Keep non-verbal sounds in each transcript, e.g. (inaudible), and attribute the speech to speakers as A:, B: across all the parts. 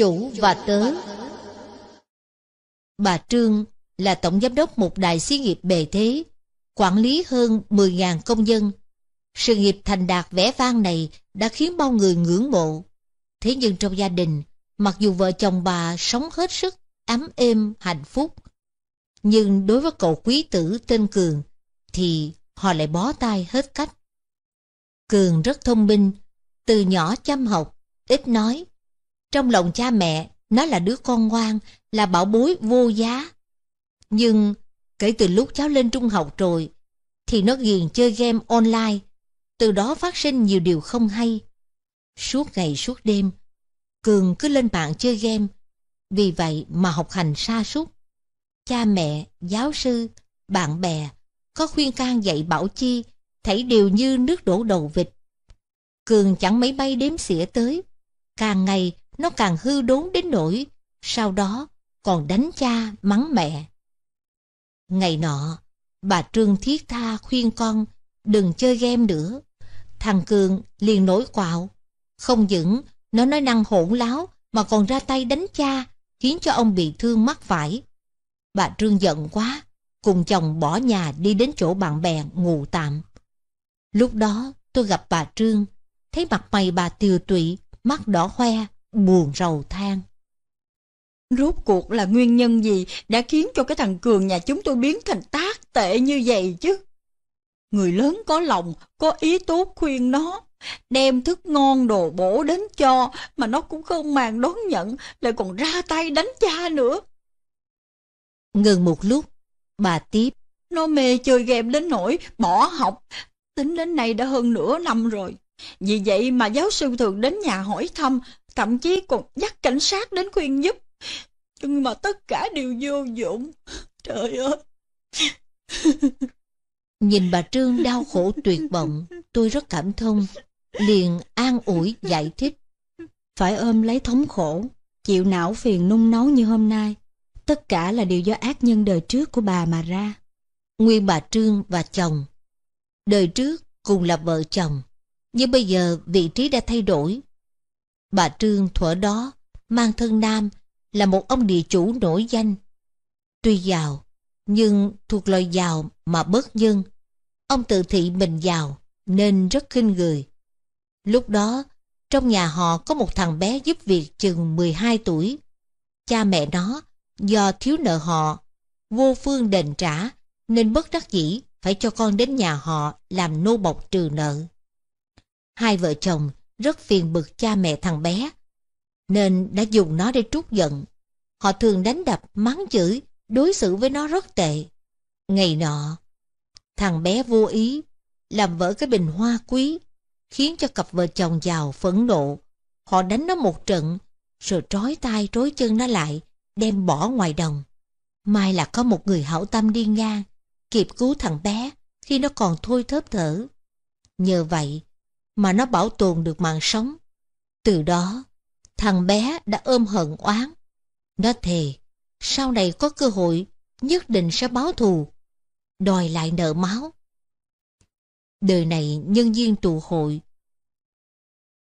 A: chủ và tớ Bà Trương là tổng giám đốc một đại xí nghiệp bề thế, quản lý hơn 10.000 công dân. Sự nghiệp thành đạt vẻ vang này đã khiến bao người ngưỡng mộ. Thế nhưng trong gia đình, mặc dù vợ chồng bà sống hết sức, ấm êm, hạnh phúc, nhưng đối với cậu quý tử tên Cường thì họ lại bó tay hết cách. Cường rất thông minh, từ nhỏ chăm học, ít nói, trong lòng cha mẹ, nó là đứa con ngoan, là bảo bối vô giá. Nhưng kể từ lúc cháu lên trung học rồi, thì nó ghiền chơi game online. Từ đó phát sinh nhiều điều không hay. Suốt ngày suốt đêm, Cường cứ lên mạng chơi game. Vì vậy mà học hành sa sút Cha mẹ, giáo sư, bạn bè có khuyên can dạy bảo chi, thấy đều như nước đổ đầu vịt. Cường chẳng mấy bay đếm xỉa tới. Càng ngày nó càng hư đốn đến nỗi sau đó còn đánh cha mắng mẹ. Ngày nọ, bà Trương thiết tha khuyên con đừng chơi game nữa. Thằng Cường liền nổi quạo. Không những nó nói năng hỗn láo mà còn ra tay đánh cha khiến cho ông bị thương mắc phải. Bà Trương giận quá, cùng chồng bỏ nhà đi đến chỗ bạn bè ngủ tạm. Lúc đó tôi gặp bà Trương, thấy mặt mày bà tiều tụy, mắt đỏ hoe, buồn rầu than. Rốt cuộc là nguyên nhân gì đã khiến cho cái
B: thằng Cường nhà chúng tôi biến thành tác tệ như vậy chứ? Người lớn có lòng, có ý tốt khuyên nó, đem thức ngon đồ bổ đến cho mà nó cũng không màng đón nhận, lại còn ra tay đánh cha nữa. Ngừng một lúc, bà tiếp. Nó mê chơi game đến nỗi bỏ học, tính đến nay đã hơn nửa năm rồi. Vì vậy mà giáo sư thường đến nhà hỏi thăm thậm chí còn dắt cảnh sát đến khuyên giúp. Nhưng mà tất cả đều vô dụng.
A: Trời ơi! (laughs) Nhìn bà Trương đau khổ tuyệt vọng, tôi rất cảm thông, liền an ủi giải thích. Phải ôm lấy thống khổ, chịu não phiền nung nấu như hôm nay, tất cả là điều do ác nhân đời trước của bà mà ra. Nguyên bà Trương và chồng. Đời trước cùng là vợ chồng, nhưng bây giờ vị trí đã thay đổi, Bà Trương thuở đó mang thân nam là một ông địa chủ nổi danh. Tuy giàu, nhưng thuộc loài giàu mà bớt nhân. Ông tự thị mình giàu nên rất khinh người. Lúc đó, trong nhà họ có một thằng bé giúp việc chừng 12 tuổi. Cha mẹ nó do thiếu nợ họ, vô phương đền trả nên bất đắc dĩ phải cho con đến nhà họ làm nô bộc trừ nợ. Hai vợ chồng rất phiền bực cha mẹ thằng bé, nên đã dùng nó để trút giận. Họ thường đánh đập, mắng chửi, đối xử với nó rất tệ. Ngày nọ, thằng bé vô ý làm vỡ cái bình hoa quý, khiến cho cặp vợ chồng giàu phẫn nộ. Họ đánh nó một trận, rồi trói tay trói chân nó lại, đem bỏ ngoài đồng. May là có một người hảo tâm đi ngang, kịp cứu thằng bé khi nó còn thôi thớp thở. Nhờ vậy, mà nó bảo tồn được mạng sống. Từ đó, thằng bé đã ôm hận oán. Nó thề, sau này có cơ hội, nhất định sẽ báo thù, đòi lại nợ máu. Đời này nhân duyên tụ hội.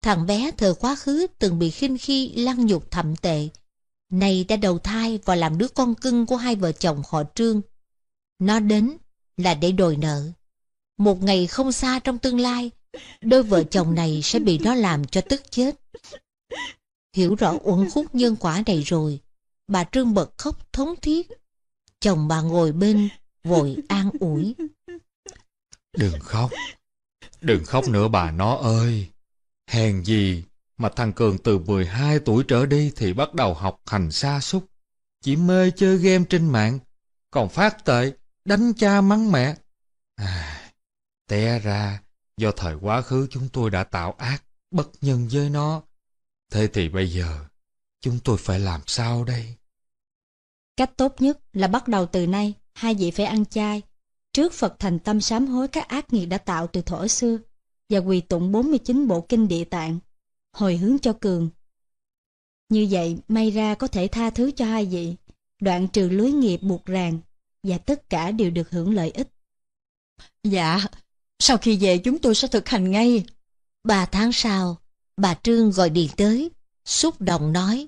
A: Thằng bé thời quá khứ từng bị khinh khi lăng nhục thậm tệ, nay đã đầu thai và làm đứa con cưng của hai vợ chồng họ Trương. Nó đến là để đòi nợ. Một ngày không xa trong tương lai, Đôi vợ chồng này sẽ bị nó làm cho tức chết. Hiểu rõ uẩn khúc nhân quả này rồi, bà Trương bật khóc thống thiết. Chồng bà ngồi bên, vội an ủi.
C: Đừng khóc, đừng khóc nữa bà nó ơi. Hèn gì mà thằng Cường từ 12 tuổi trở đi thì bắt đầu học hành xa xúc. Chỉ mê chơi game trên mạng, còn phát tệ, đánh cha mắng mẹ. À, té ra, do thời quá khứ chúng tôi đã tạo ác, bất nhân với nó. Thế thì bây giờ, chúng tôi phải làm sao đây?
A: Cách tốt nhất là bắt đầu từ nay, hai vị phải ăn chay. Trước Phật thành tâm sám hối các ác nghiệp đã tạo từ thổ xưa và quỳ tụng 49 bộ kinh địa tạng, hồi hướng cho Cường. Như vậy, may ra có thể tha thứ cho hai vị, đoạn trừ lưới nghiệp buộc ràng, và tất cả đều được hưởng lợi ích.
B: Dạ, sau khi về chúng
A: tôi sẽ thực hành ngay. Ba tháng sau, bà Trương gọi điện tới, xúc động nói.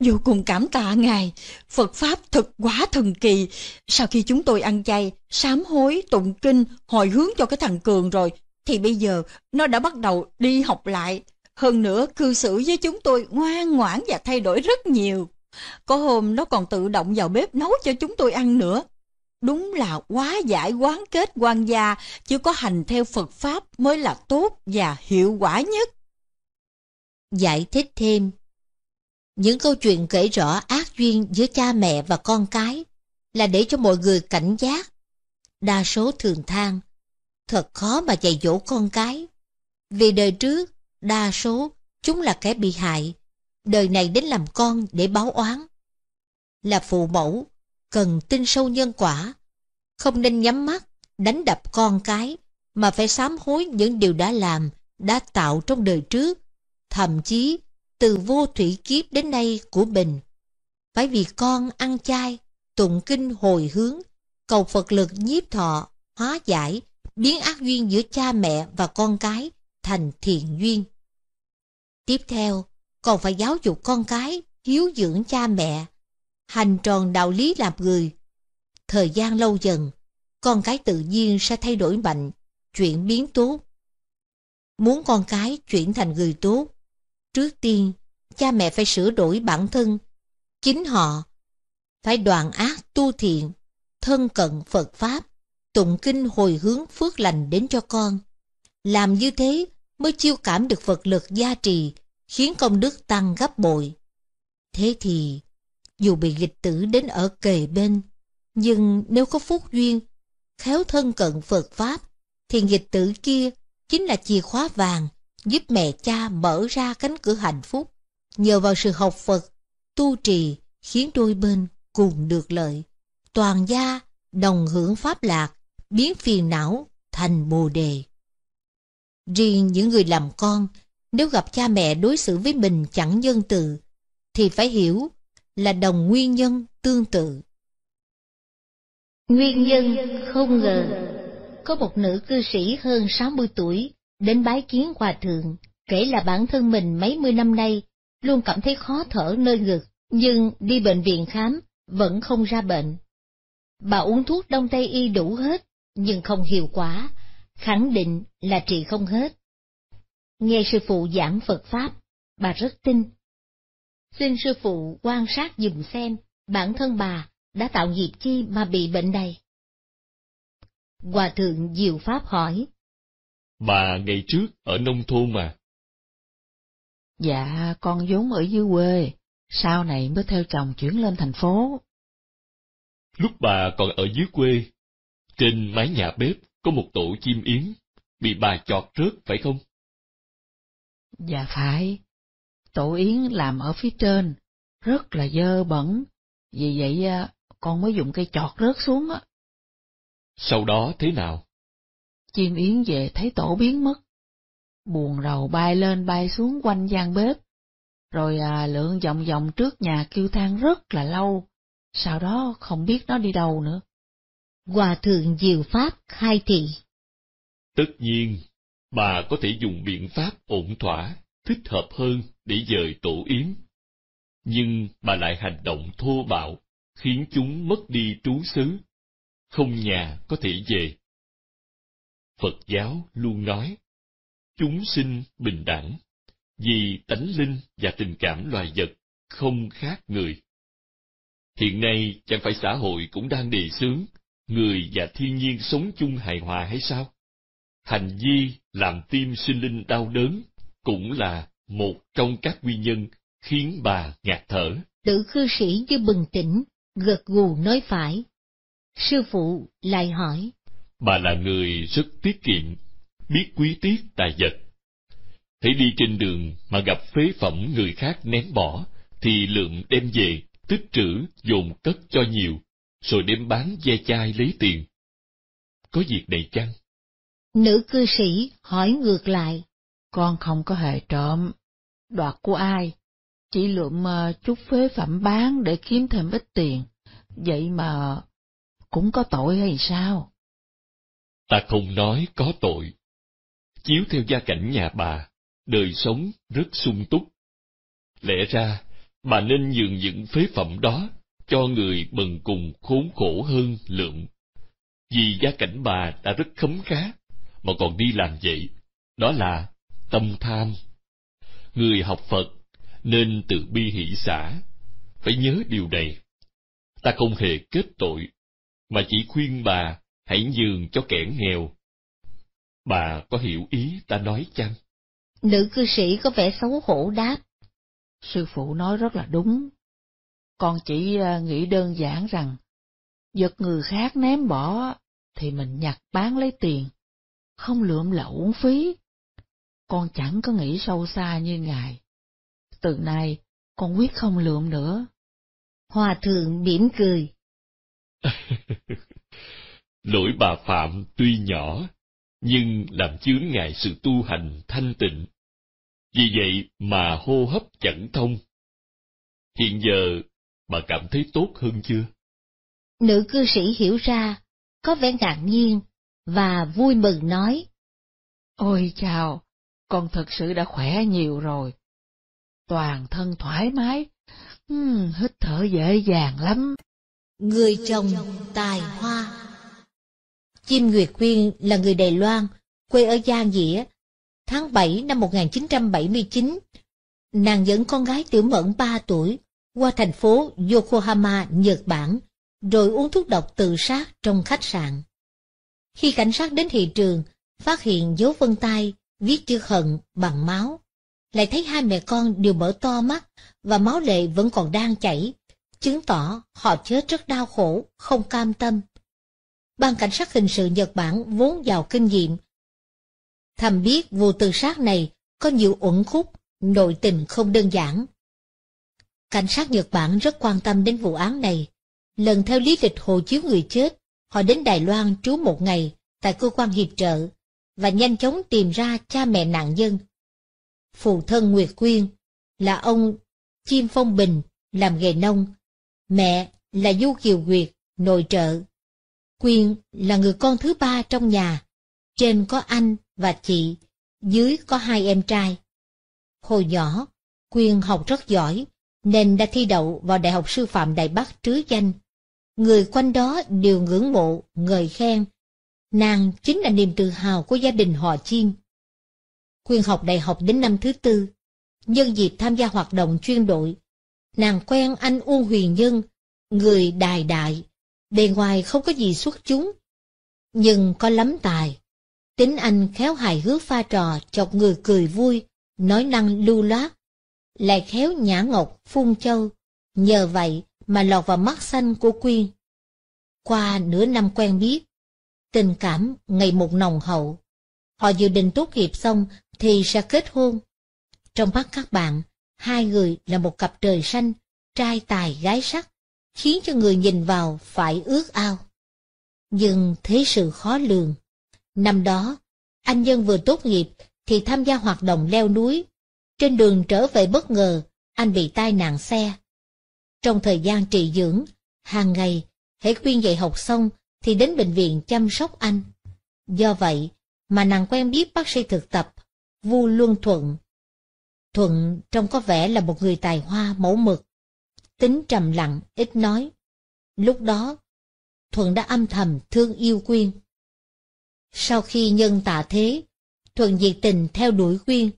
A: Vô cùng cảm tạ Ngài, Phật Pháp thật quá
B: thần kỳ. Sau khi chúng tôi ăn chay, sám hối, tụng kinh, hồi hướng cho cái thằng Cường rồi, thì bây giờ nó đã bắt đầu đi học lại. Hơn nữa, cư xử với chúng tôi ngoan ngoãn và thay đổi rất nhiều. Có hôm nó còn tự động vào bếp nấu cho chúng tôi ăn nữa. Đúng là quá giải quán kết quan gia, chứ có hành theo
A: Phật Pháp mới là tốt và hiệu quả nhất. Giải thích thêm Những câu chuyện kể rõ ác duyên giữa cha mẹ và con cái là để cho mọi người cảnh giác. Đa số thường than, thật khó mà dạy dỗ con cái. Vì đời trước, đa số chúng là kẻ bị hại, đời này đến làm con để báo oán. Là phụ mẫu, cần tin sâu nhân quả, không nên nhắm mắt, đánh đập con cái, mà phải sám hối những điều đã làm, đã tạo trong đời trước, thậm chí từ vô thủy kiếp đến nay của mình. Phải vì con ăn chay, tụng kinh hồi hướng, cầu Phật lực nhiếp thọ, hóa giải, biến ác duyên giữa cha mẹ và con cái thành thiện duyên. Tiếp theo, còn phải giáo dục con cái hiếu dưỡng cha mẹ, hành tròn đạo lý làm người. Thời gian lâu dần, con cái tự nhiên sẽ thay đổi mạnh, chuyển biến tốt. Muốn con cái chuyển thành người tốt, trước tiên cha mẹ phải sửa đổi bản thân, chính họ phải đoạn ác tu thiện, thân cận Phật Pháp, tụng kinh hồi hướng phước lành đến cho con. Làm như thế mới chiêu cảm được Phật lực gia trì, khiến công đức tăng gấp bội. Thế thì, dù bị dịch tử đến ở kề bên, nhưng nếu có phúc duyên, khéo thân cận Phật Pháp, thì dịch tử kia chính là chìa khóa vàng giúp mẹ cha mở ra cánh cửa hạnh phúc. Nhờ vào sự học Phật, tu trì khiến đôi bên cùng được lợi. Toàn gia đồng hưởng Pháp lạc, biến phiền não thành bồ đề. Riêng những người làm con, nếu gặp cha mẹ đối xử với mình chẳng nhân từ, thì phải hiểu là đồng nguyên nhân tương tự. Nguyên nhân không ngờ, có một nữ cư sĩ hơn 60 tuổi đến bái kiến hòa thượng, kể là bản thân mình mấy mươi năm nay luôn cảm thấy khó thở nơi ngực, nhưng đi bệnh viện khám vẫn không ra bệnh. Bà uống thuốc đông tây y đủ hết, nhưng không hiệu quả, khẳng định là trị không hết. Nghe sư phụ giảng Phật Pháp, bà rất tin Xin sư phụ quan sát dùm xem, bản thân bà đã tạo nghiệp
D: chi mà bị bệnh này? Hòa thượng Diệu Pháp hỏi.
C: Bà ngày trước ở nông thôn mà.
D: Dạ, con vốn ở dưới quê, sau này mới theo chồng chuyển lên thành phố.
C: Lúc bà còn ở dưới quê, trên mái nhà bếp có một tổ chim yến, bị bà chọt rớt phải không?
D: Dạ phải, Tổ yến làm ở phía trên, rất là dơ bẩn, vì vậy à, con mới dùng cây chọt rớt xuống á.
C: Sau đó thế nào?
D: Chim yến về thấy tổ biến mất, buồn rầu bay lên bay xuống quanh gian bếp, rồi à, lượn vòng vòng trước nhà kêu than rất là lâu, sau đó không biết nó đi đâu nữa. Hòa thượng Diệu Pháp khai thị
C: Tất nhiên, bà có thể dùng biện pháp ổn thỏa thích hợp hơn để dời tổ yến. Nhưng bà lại hành động thô bạo, khiến chúng mất đi trú xứ, không nhà có thể về. Phật giáo luôn nói, chúng sinh bình đẳng, vì tánh linh và tình cảm loài vật không khác người. Hiện nay chẳng phải xã hội cũng đang đề xướng người và thiên nhiên sống chung hài hòa hay sao? Hành vi làm tim sinh linh đau đớn cũng là một trong các nguyên nhân khiến bà ngạt thở.
A: Tự khư sĩ như bừng tỉnh, gật gù nói phải. Sư phụ lại hỏi.
C: Bà là người rất tiết kiệm, biết quý tiết tài vật. Thấy đi trên đường mà gặp phế phẩm người khác ném bỏ, thì lượng đem về, tích trữ, dồn cất cho nhiều, rồi đem bán ve chai lấy tiền. Có việc này chăng?
D: Nữ cư sĩ hỏi ngược lại. Con không có hề trộm. Đoạt của ai? Chỉ lượm ờ, chút phế phẩm bán để kiếm thêm ít tiền. Vậy mà cũng có tội hay sao?
C: Ta không nói có tội. Chiếu theo gia cảnh nhà bà, đời sống rất sung túc. Lẽ ra, bà nên nhường những phế phẩm đó cho người bần cùng khốn khổ hơn lượng. Vì gia cảnh bà đã rất khấm khá, mà còn đi làm vậy, đó là tâm tham người học phật nên từ bi hỷ xã phải nhớ điều này ta không hề kết tội mà chỉ khuyên bà hãy nhường cho kẻ nghèo bà có hiểu ý ta nói chăng
D: nữ cư sĩ có vẻ xấu hổ đáp sư phụ nói rất là đúng con chỉ à, nghĩ đơn giản rằng giật người khác ném bỏ thì mình nhặt bán lấy tiền không lượm lậu uống phí con chẳng có nghĩ sâu xa như ngài. Từ nay, con quyết không lượm nữa. Hòa thượng mỉm cười. cười.
C: (laughs) Lỗi bà phạm tuy nhỏ, nhưng làm chướng ngại sự tu hành thanh tịnh. Vì vậy mà hô hấp chẳng thông. Hiện giờ, bà cảm thấy tốt hơn chưa?
D: Nữ cư sĩ hiểu ra, có vẻ ngạc nhiên, và vui mừng nói. Ôi chào, con thật sự đã khỏe nhiều rồi. Toàn thân thoải mái, uhm, hít thở dễ dàng lắm. Người
A: chồng tài hoa Chim Nguyệt Quyên là người Đài Loan, quê ở Giang Dĩa. Tháng 7 năm 1979, nàng dẫn con gái tiểu mẫn 3 tuổi qua thành phố Yokohama, Nhật Bản, rồi uống thuốc độc tự sát trong khách sạn. Khi cảnh sát đến hiện trường, phát hiện dấu vân tay viết chữ hận bằng máu. Lại thấy hai mẹ con đều mở to mắt và máu lệ vẫn còn đang chảy, chứng tỏ họ chết rất đau khổ, không cam tâm. Ban cảnh sát hình sự Nhật Bản vốn giàu kinh nghiệm. Thầm biết vụ tự sát này có nhiều uẩn khúc, nội tình không đơn giản. Cảnh sát Nhật Bản rất quan tâm đến vụ án này. Lần theo lý lịch hồ chiếu người chết, họ đến Đài Loan trú một ngày tại cơ quan hiệp trợ và nhanh chóng tìm ra cha mẹ nạn nhân. Phụ thân Nguyệt Quyên là ông Chim Phong Bình làm nghề nông, mẹ là Du Kiều Nguyệt, nội trợ. Quyên là người con thứ ba trong nhà, trên có anh và chị, dưới có hai em trai. Hồi nhỏ, Quyên học rất giỏi, nên đã thi đậu vào Đại học Sư phạm Đại Bắc trứ danh. Người quanh đó đều ngưỡng mộ, ngợi khen Nàng chính là niềm tự hào của gia đình họ Chiêm. Quyên học đại học đến năm thứ tư, nhân dịp tham gia hoạt động chuyên đội, nàng quen anh u Huyền Nhân, người đài đại, bề ngoài không có gì xuất chúng, nhưng có lắm tài. Tính anh khéo hài hước pha trò, chọc người cười vui, nói năng lưu loát, lại khéo nhã ngọc, phun châu, nhờ vậy mà lọt vào mắt xanh của Quyên. Qua nửa năm quen biết, tình cảm ngày một nồng hậu. Họ dự định tốt nghiệp xong thì sẽ kết hôn. Trong mắt các bạn, hai người là một cặp trời xanh, trai tài gái sắc, khiến cho người nhìn vào phải ước ao. Nhưng thế sự khó lường. Năm đó, anh Nhân vừa tốt nghiệp thì tham gia hoạt động leo núi. Trên đường trở về bất ngờ, anh bị tai nạn xe. Trong thời gian trị dưỡng, hàng ngày, hãy khuyên dạy học xong thì đến bệnh viện chăm sóc anh. Do vậy mà nàng quen biết bác sĩ thực tập Vu Luân Thuận. Thuận trông có vẻ là một người tài hoa mẫu mực, tính trầm lặng, ít nói. Lúc đó, Thuận đã âm thầm thương yêu Quyên. Sau khi nhân tạ thế, Thuận diệt tình theo đuổi Quyên.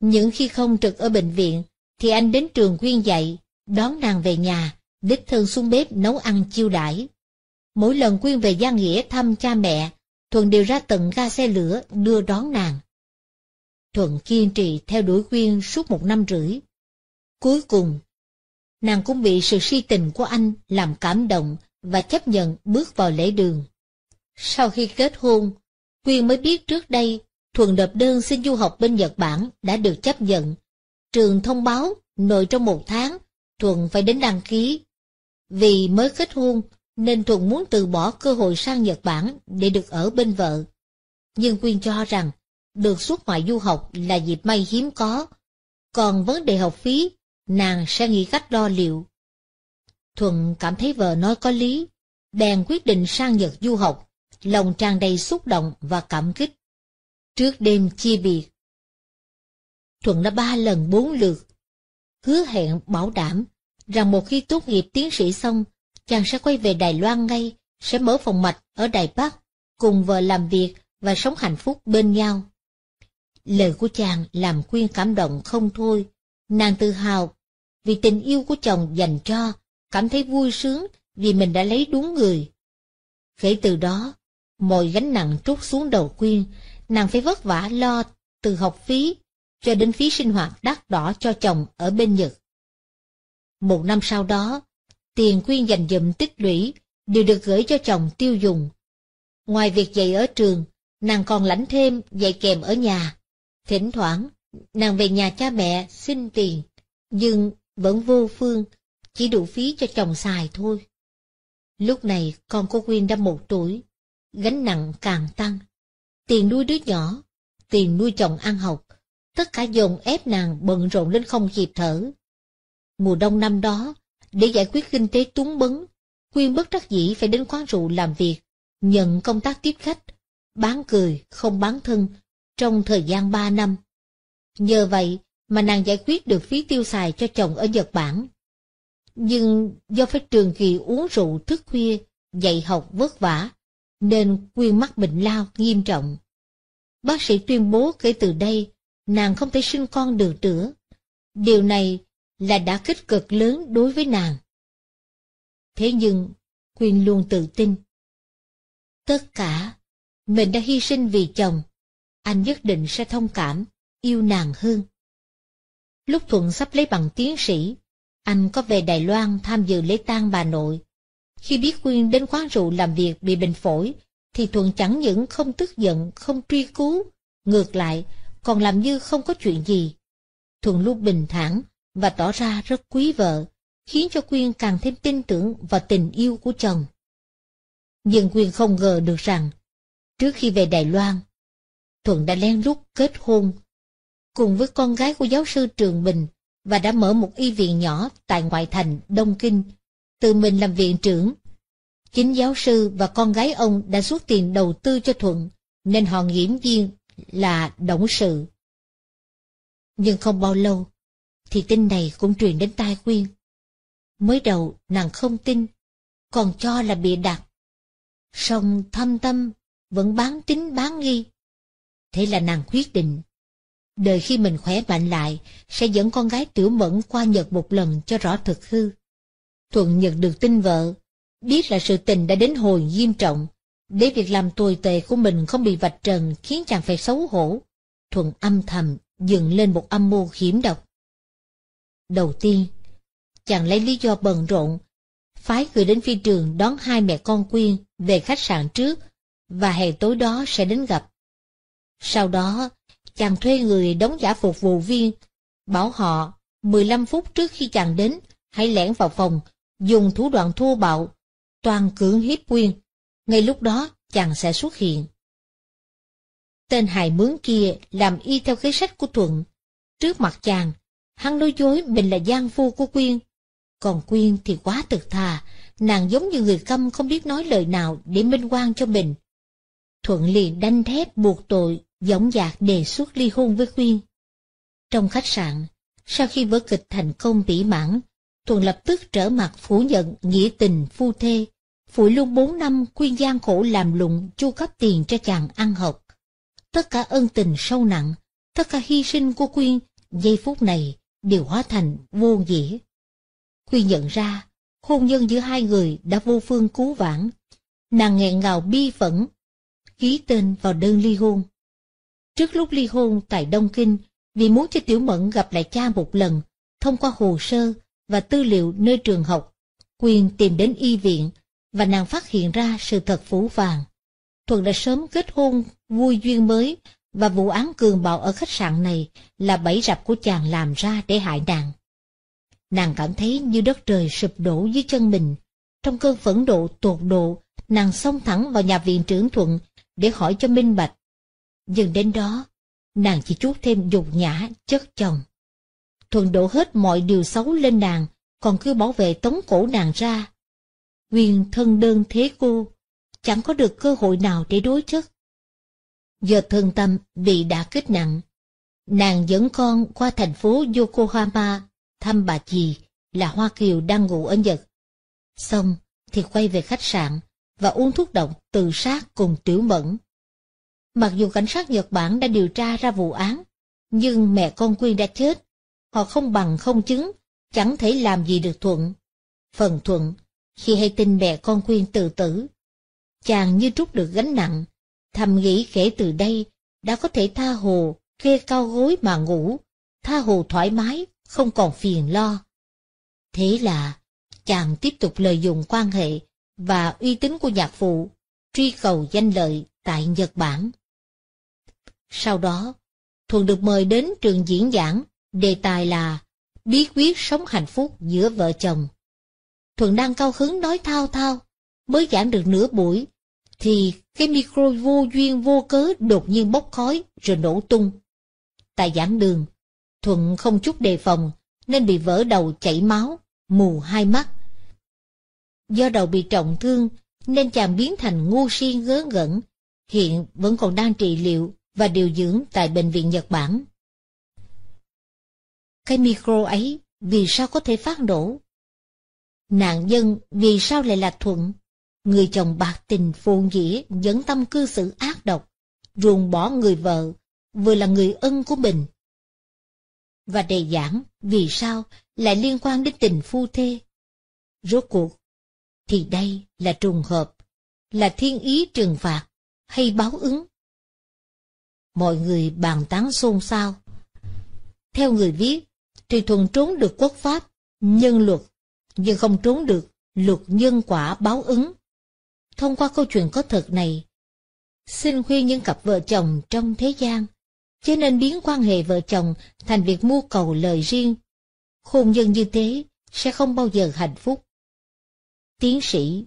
A: Những khi không trực ở bệnh viện, thì anh đến trường Quyên dạy, đón nàng về nhà, đích thân xuống bếp nấu ăn chiêu đãi. Mỗi lần Quyên về Giang Nghĩa thăm cha mẹ, Thuận đều ra tận ga xe lửa đưa đón nàng. Thuận kiên trì theo đuổi Quyên suốt một năm rưỡi. Cuối cùng, nàng cũng bị sự si tình của anh làm cảm động và chấp nhận bước vào lễ đường. Sau khi kết hôn, Quyên mới biết trước đây Thuận đập đơn xin du học bên Nhật Bản đã được chấp nhận. Trường thông báo, nội trong một tháng, Thuận phải đến đăng ký. Vì mới kết hôn, nên Thuận muốn từ bỏ cơ hội sang Nhật Bản để được ở bên vợ. Nhưng Quyên cho rằng, được xuất ngoại du học là dịp may hiếm có, còn vấn đề học phí, nàng sẽ nghĩ cách lo liệu. Thuận cảm thấy vợ nói có lý, bèn quyết định sang Nhật du học, lòng tràn đầy xúc động và cảm kích. Trước đêm chia biệt, Thuận đã ba lần bốn lượt, hứa hẹn bảo đảm rằng một khi tốt nghiệp tiến sĩ xong chàng sẽ quay về Đài Loan ngay, sẽ mở phòng mạch ở Đài Bắc, cùng vợ làm việc và sống hạnh phúc bên nhau. Lời của chàng làm Quyên cảm động không thôi, nàng tự hào vì tình yêu của chồng dành cho, cảm thấy vui sướng vì mình đã lấy đúng người. Kể từ đó, mọi gánh nặng trút xuống đầu Quyên, nàng phải vất vả lo từ học phí cho đến phí sinh hoạt đắt đỏ cho chồng ở bên Nhật. Một năm sau đó, tiền quyên dành dụm tích lũy đều được gửi cho chồng tiêu dùng. Ngoài việc dạy ở trường, nàng còn lãnh thêm dạy kèm ở nhà. Thỉnh thoảng, nàng về nhà cha mẹ xin tiền, nhưng vẫn vô phương, chỉ đủ phí cho chồng xài thôi. Lúc này con của Quyên đã một tuổi, gánh nặng càng tăng. Tiền nuôi đứa nhỏ, tiền nuôi chồng ăn học, tất cả dồn ép nàng bận rộn đến không kịp thở. Mùa đông năm đó, để giải quyết kinh tế túng bấn, Quyên bất đắc dĩ phải đến quán rượu làm việc, nhận công tác tiếp khách, bán cười, không bán thân, trong thời gian 3 năm. Nhờ vậy mà nàng giải quyết được phí tiêu xài cho chồng ở Nhật Bản. Nhưng do phải trường kỳ uống rượu thức khuya, dạy học vất vả, nên Quyên mắc bệnh lao nghiêm trọng. Bác sĩ tuyên bố kể từ đây, nàng không thể sinh con được nữa. Điều này là đã kích cực lớn đối với nàng. Thế nhưng, Quyên luôn tự tin. Tất cả, mình đã hy sinh vì chồng, anh nhất định sẽ thông cảm, yêu nàng hơn. Lúc Thuận sắp lấy bằng tiến sĩ, anh có về Đài Loan tham dự lễ tang bà nội. Khi biết Quyên đến quán rượu làm việc bị bệnh phổi, thì Thuận chẳng những không tức giận, không truy cứu, ngược lại, còn làm như không có chuyện gì. Thuận luôn bình thản, và tỏ ra rất quý vợ, khiến cho Quyên càng thêm tin tưởng vào tình yêu của chồng. Nhưng Quyên không ngờ được rằng, trước khi về Đài Loan, Thuận đã len lút kết hôn cùng với con gái của giáo sư Trường Bình và đã mở một y viện nhỏ tại ngoại thành Đông Kinh, tự mình làm viện trưởng. Chính giáo sư và con gái ông đã xuất tiền đầu tư cho Thuận, nên họ nghiễm nhiên là động sự. Nhưng không bao lâu, thì tin này cũng truyền đến tai Quyên. Mới đầu nàng không tin, còn cho là bị đặt. Song thâm tâm vẫn bán tính bán nghi. Thế là nàng quyết định, đời khi mình khỏe mạnh lại sẽ dẫn con gái tiểu mẫn qua Nhật một lần cho rõ thực hư. Thuận nhận được tin vợ, biết là sự tình đã đến hồi nghiêm trọng, để việc làm tồi tệ của mình không bị vạch trần khiến chàng phải xấu hổ. Thuận âm thầm dựng lên một âm mưu hiểm độc. Đầu tiên, chàng lấy lý do bận rộn, phái người đến phi trường đón hai mẹ con Quyên về khách sạn trước và hè tối đó sẽ đến gặp. Sau đó, chàng thuê người đóng giả phục vụ viên, bảo họ mười lăm phút trước khi chàng đến, hãy lẻn vào phòng, dùng thủ đoạn thô bạo, toàn cưỡng hiếp Quyên. Ngay lúc đó, chàng sẽ xuất hiện. Tên hài mướn kia làm y theo kế sách của Thuận. Trước mặt chàng, hắn nói dối mình là gian phu của Quyên. Còn Quyên thì quá thực thà, nàng giống như người câm không biết nói lời nào để minh oan cho mình. Thuận liền đanh thép buộc tội, dõng dạc đề xuất ly hôn với Quyên. Trong khách sạn, sau khi vở kịch thành công mỹ mãn, Thuận lập tức trở mặt phủ nhận nghĩa tình phu thê, phụ luôn bốn năm Quyên gian khổ làm lụng chu cấp tiền cho chàng ăn học. Tất cả ân tình sâu nặng, tất cả hy sinh của Quyên, giây phút này đều hóa thành vô nghĩa. Khi nhận ra, hôn nhân giữa hai người đã vô phương cứu vãn, nàng nghẹn ngào bi phẫn, ký tên vào đơn ly hôn. Trước lúc ly hôn tại Đông Kinh, vì muốn cho Tiểu Mẫn gặp lại cha một lần, thông qua hồ sơ và tư liệu nơi trường học, Quyền tìm đến y viện và nàng phát hiện ra sự thật phủ vàng. Thuận đã sớm kết hôn vui duyên mới và vụ án cường bạo ở khách sạn này là bẫy rập của chàng làm ra để hại nàng. Nàng cảm thấy như đất trời sụp đổ dưới chân mình. Trong cơn phẫn độ tột độ, nàng xông thẳng vào nhà viện trưởng Thuận để hỏi cho minh bạch. Dừng đến đó, nàng chỉ chút thêm dục nhã, chất chồng. Thuận đổ hết mọi điều xấu lên nàng, còn cứ bảo vệ tống cổ nàng ra. Quyền thân đơn thế cô, chẳng có được cơ hội nào để đối chất do thương tâm bị đả kích nặng. Nàng dẫn con qua thành phố Yokohama thăm bà chị là Hoa Kiều đang ngủ ở Nhật. Xong thì quay về khách sạn và uống thuốc độc tự sát cùng Tiểu Mẫn. Mặc dù cảnh sát Nhật Bản đã điều tra ra vụ án, nhưng mẹ con Quyên đã chết. Họ không bằng không chứng, chẳng thể làm gì được Thuận. Phần Thuận, khi hay tin mẹ con Quyên tự tử, chàng như trút được gánh nặng, thầm nghĩ kể từ đây, đã có thể tha hồ, kê cao gối mà ngủ, tha hồ thoải mái, không còn phiền lo. Thế là, chàng tiếp tục lợi dụng quan hệ và uy tín của nhạc phụ, truy cầu danh lợi tại Nhật Bản. Sau đó, Thuận được mời đến trường diễn giảng, đề tài là Bí quyết sống hạnh phúc giữa vợ chồng. Thuận đang cao hứng nói thao thao, mới giảng được nửa buổi thì cái micro vô duyên vô cớ đột nhiên bốc khói rồi nổ tung. Tại giảng đường, Thuận không chút đề phòng nên bị vỡ đầu chảy máu, mù hai mắt. Do đầu bị trọng thương nên chàng biến thành ngu si ngớ ngẩn, hiện vẫn còn đang trị liệu và điều dưỡng tại Bệnh viện Nhật Bản. Cái micro ấy vì sao có thể phát nổ? Nạn nhân vì sao lại là Thuận? Người chồng bạc tình phô dĩ, dẫn tâm cư xử ác độc, ruồng bỏ người vợ, vừa là người ân của mình. Và đề giảng vì sao lại liên quan đến tình phu thê. Rốt cuộc, thì đây là trùng hợp, là thiên ý trừng phạt hay báo ứng. Mọi người bàn tán xôn xao. Theo người viết, thì Thuần trốn được quốc pháp, nhân luật, nhưng không trốn được luật nhân quả báo ứng thông qua câu chuyện có thật này, xin khuyên những cặp vợ chồng trong thế gian, chứ nên biến quan hệ vợ chồng thành việc mua cầu lời riêng. Hôn nhân như thế sẽ không bao giờ hạnh phúc. Tiến sĩ,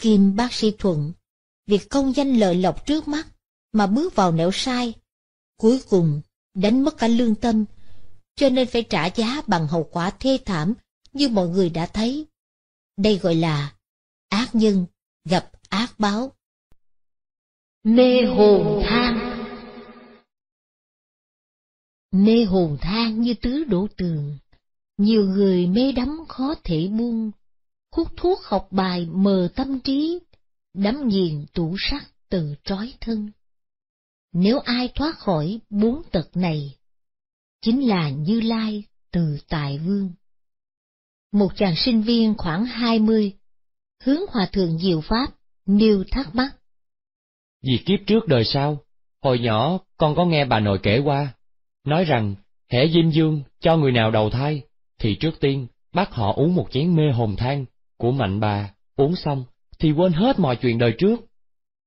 A: Kim Bác sĩ Thuận, việc công danh lợi lộc trước mắt mà bước vào nẻo sai, cuối cùng đánh mất cả lương tâm, cho nên phải trả giá bằng hậu quả thê thảm như mọi người đã thấy. Đây gọi là ác
D: nhân gặp ác báo. Mê hồn than Mê hồn than như tứ đổ tường,
A: nhiều người mê đắm khó thể buông, hút thuốc học bài mờ tâm trí, đắm nghiền tủ sắc tự trói thân. Nếu ai thoát khỏi bốn tật này, chính là Như Lai từ Tài Vương. Một chàng sinh viên khoảng hai mươi, hướng Hòa Thượng Diệu Pháp Niêu thắc mắc.
C: Vì kiếp trước đời sau, hồi nhỏ con có nghe bà nội kể qua, nói rằng hễ diêm dương cho người nào đầu thai, thì trước tiên bắt họ uống một chén mê hồn than của mạnh bà, uống xong thì quên hết mọi chuyện đời trước.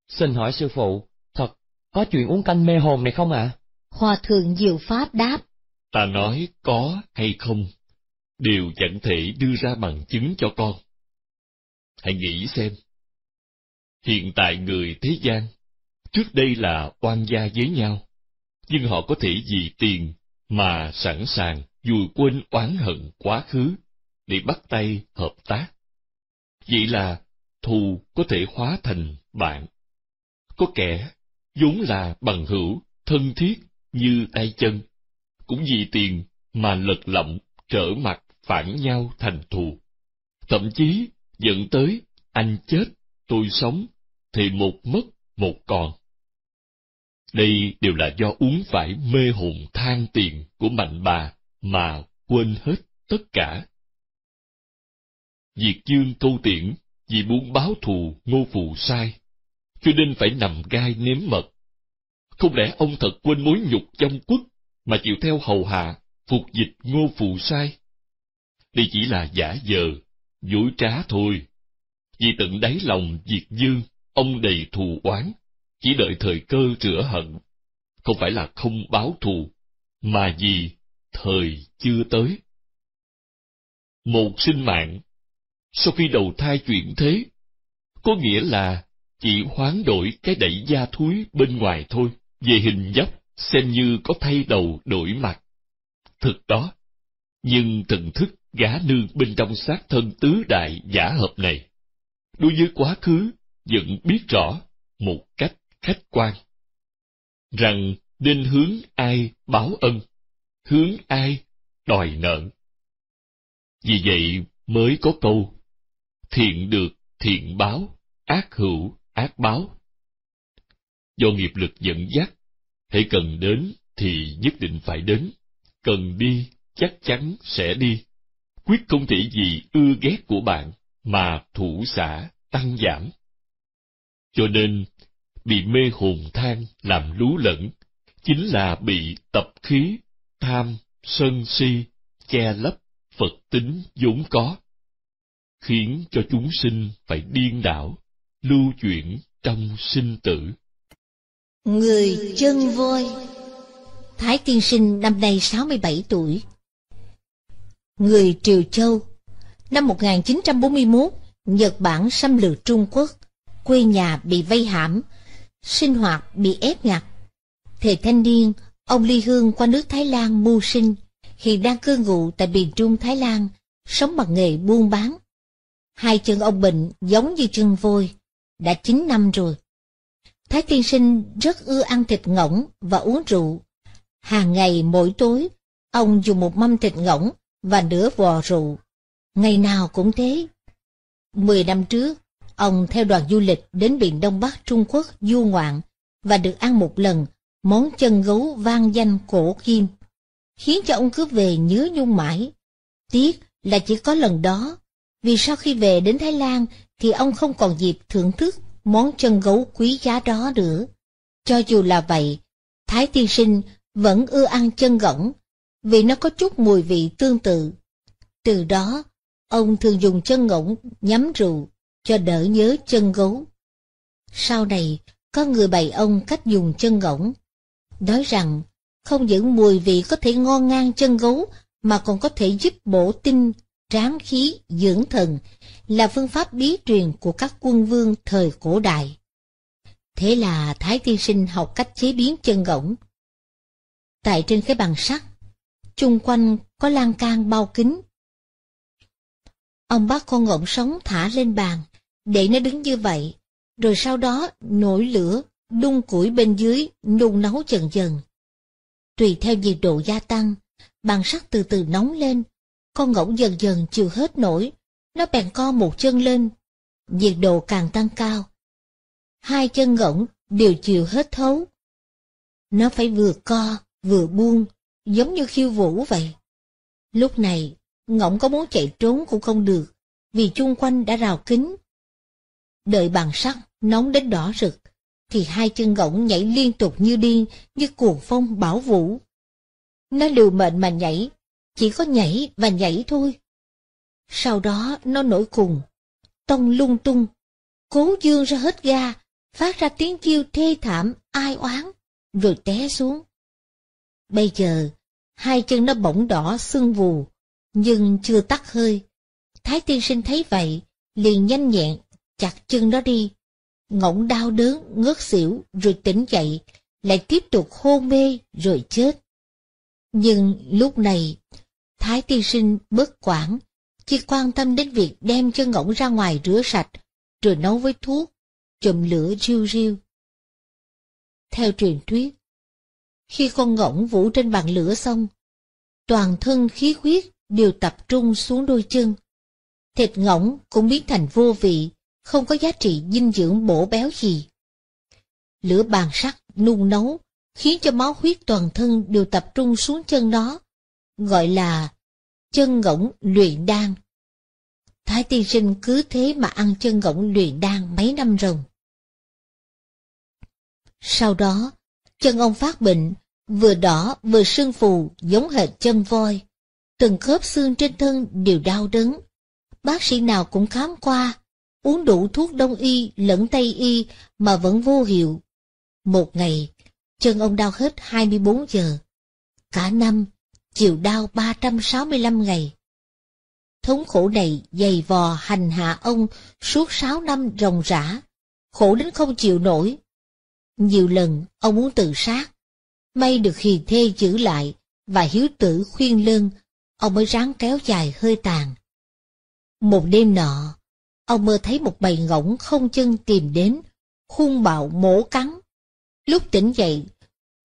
C: Xin hỏi sư phụ, thật có chuyện uống canh mê hồn này không ạ? À?
A: Hòa thượng Diệu Pháp đáp.
C: Ta nói có hay không, đều chẳng thể đưa ra bằng chứng cho con. Hãy nghĩ xem, hiện tại người thế gian trước đây là oan gia với nhau nhưng họ có thể vì tiền mà sẵn sàng vùi quên oán hận quá khứ để bắt tay hợp tác vậy là thù có thể hóa thành bạn có kẻ vốn là bằng hữu thân thiết như tay chân cũng vì tiền mà lật lọng trở mặt phản nhau thành thù thậm chí dẫn tới anh chết tôi sống, thì một mất một còn. Đây đều là do uống phải mê hồn than tiền của mạnh bà mà quên hết tất cả. Diệt dương câu tiễn vì muốn báo thù ngô phù sai, cho nên phải nằm gai nếm mật. Không lẽ ông thật quên mối nhục trong quốc mà chịu theo hầu hạ, phục dịch ngô phù sai? Đây chỉ là giả dờ, dối trá thôi vì tận đáy lòng diệt dương ông đầy thù oán chỉ đợi thời cơ rửa hận không phải là không báo thù mà vì thời chưa tới một sinh mạng sau khi đầu thai chuyển thế có nghĩa là chỉ hoán đổi cái đẩy da thúi bên ngoài thôi về hình dấp xem như có thay đầu đổi mặt thực đó nhưng thần thức gã nương bên trong xác thân tứ đại giả hợp này đối với quá khứ vẫn biết rõ một cách khách quan rằng nên hướng ai báo ân hướng ai đòi nợ vì vậy mới có câu thiện được thiện báo ác hữu ác báo do nghiệp lực dẫn dắt hãy cần đến thì nhất định phải đến cần đi chắc chắn sẽ đi quyết không thể vì ưa ghét của bạn mà thủ xã tăng giảm. Cho nên, bị mê hồn than làm lú lẫn, chính là bị tập khí, tham, sân si, che lấp Phật tính vốn có, khiến cho chúng sinh phải điên đảo, lưu chuyển trong sinh tử.
D: Người chân
A: voi Thái Tiên Sinh năm nay 67 tuổi. Người Triều Châu Năm 1941, Nhật Bản xâm lược Trung Quốc, quê nhà bị vây hãm, sinh hoạt bị ép ngặt. Thời thanh niên, ông ly hương qua nước Thái Lan mưu sinh, hiện đang cư ngụ tại miền Trung Thái Lan, sống bằng nghề buôn bán. Hai chân ông bệnh giống như chân vôi đã 9 năm rồi. Thái tiên sinh rất ưa ăn thịt ngỗng và uống rượu. Hàng ngày mỗi tối, ông dùng một mâm thịt ngỗng và nửa vò rượu ngày nào cũng thế. Mười năm trước, ông theo đoàn du lịch đến biển Đông Bắc Trung Quốc du ngoạn và được ăn một lần món chân gấu vang danh cổ kim, khiến cho ông cứ về nhớ nhung mãi. Tiếc là chỉ có lần đó, vì sau khi về đến Thái Lan thì ông không còn dịp thưởng thức món chân gấu quý giá đó nữa. Cho dù là vậy, Thái Tiên Sinh vẫn ưa ăn chân gỗng, vì nó có chút mùi vị tương tự. Từ đó, Ông thường dùng chân ngỗng nhắm rượu cho đỡ nhớ chân gấu. Sau này, có người bày ông cách dùng chân ngỗng. Nói rằng, không những mùi vị có thể ngon ngang chân gấu, mà còn có thể giúp bổ tinh, tráng khí, dưỡng thần, là phương pháp bí truyền của các quân vương thời cổ đại. Thế là Thái Tiên Sinh học cách chế biến chân ngỗng. Tại trên cái bàn sắt, chung quanh có lan can bao kính, Ông bác con ngỗng sống thả lên bàn, để nó đứng như vậy, rồi sau đó nổi lửa, đun củi bên dưới, nung nấu dần dần. Tùy theo nhiệt độ gia tăng, bàn sắt từ từ nóng lên, con ngỗng dần dần chịu hết nổi, nó bèn co một chân lên, nhiệt độ càng tăng cao. Hai chân ngỗng đều chịu hết thấu. Nó phải vừa co, vừa buông, giống như khiêu vũ vậy. Lúc này, ngỗng có muốn chạy trốn cũng không được, vì chung quanh đã rào kính. Đợi bàn sắt nóng đến đỏ rực, thì hai chân ngỗng nhảy liên tục như điên, như cuồng phong bảo vũ. Nó liều mệnh mà nhảy, chỉ có nhảy và nhảy thôi. Sau đó nó nổi cùng, tông lung tung, cố dương ra hết ga, phát ra tiếng kêu thê thảm, ai oán, rồi té xuống. Bây giờ, hai chân nó bỗng đỏ sưng vù, nhưng chưa tắt hơi. Thái tiên sinh thấy vậy, liền nhanh nhẹn, chặt chân nó đi. Ngỗng đau đớn, ngớt xỉu, rồi tỉnh dậy, lại tiếp tục hôn mê, rồi chết. Nhưng lúc này, Thái tiên sinh bất quản, chỉ quan tâm đến việc đem chân ngỗng ra ngoài rửa sạch, rồi nấu với thuốc, chùm lửa riêu riêu. Theo truyền thuyết, khi con ngỗng vũ trên bàn lửa xong, toàn thân khí huyết đều tập trung xuống đôi chân. Thịt ngỗng cũng biến thành vô vị, không có giá trị dinh dưỡng bổ béo gì. Lửa bàn sắt nung nấu, khiến cho máu huyết toàn thân đều tập trung xuống chân nó, gọi là chân ngỗng luyện đan. Thái tiên sinh cứ thế mà ăn chân ngỗng luyện đan mấy năm rồng. Sau đó, chân ông phát bệnh, vừa đỏ vừa sưng phù giống hệt chân voi từng khớp xương trên thân đều đau đớn. Bác sĩ nào cũng khám qua, uống đủ thuốc đông y lẫn tây y mà vẫn vô hiệu. Một ngày, chân ông đau hết 24 giờ. Cả năm, chịu đau 365 ngày. Thống khổ này dày vò hành hạ ông suốt 6 năm ròng rã, khổ đến không chịu nổi. Nhiều lần ông muốn tự sát, may được hiền thê giữ lại và hiếu tử khuyên lương ông mới ráng kéo dài hơi tàn. Một đêm nọ, ông mơ thấy một bầy ngỗng không chân tìm đến, khung bạo mổ cắn. Lúc tỉnh dậy,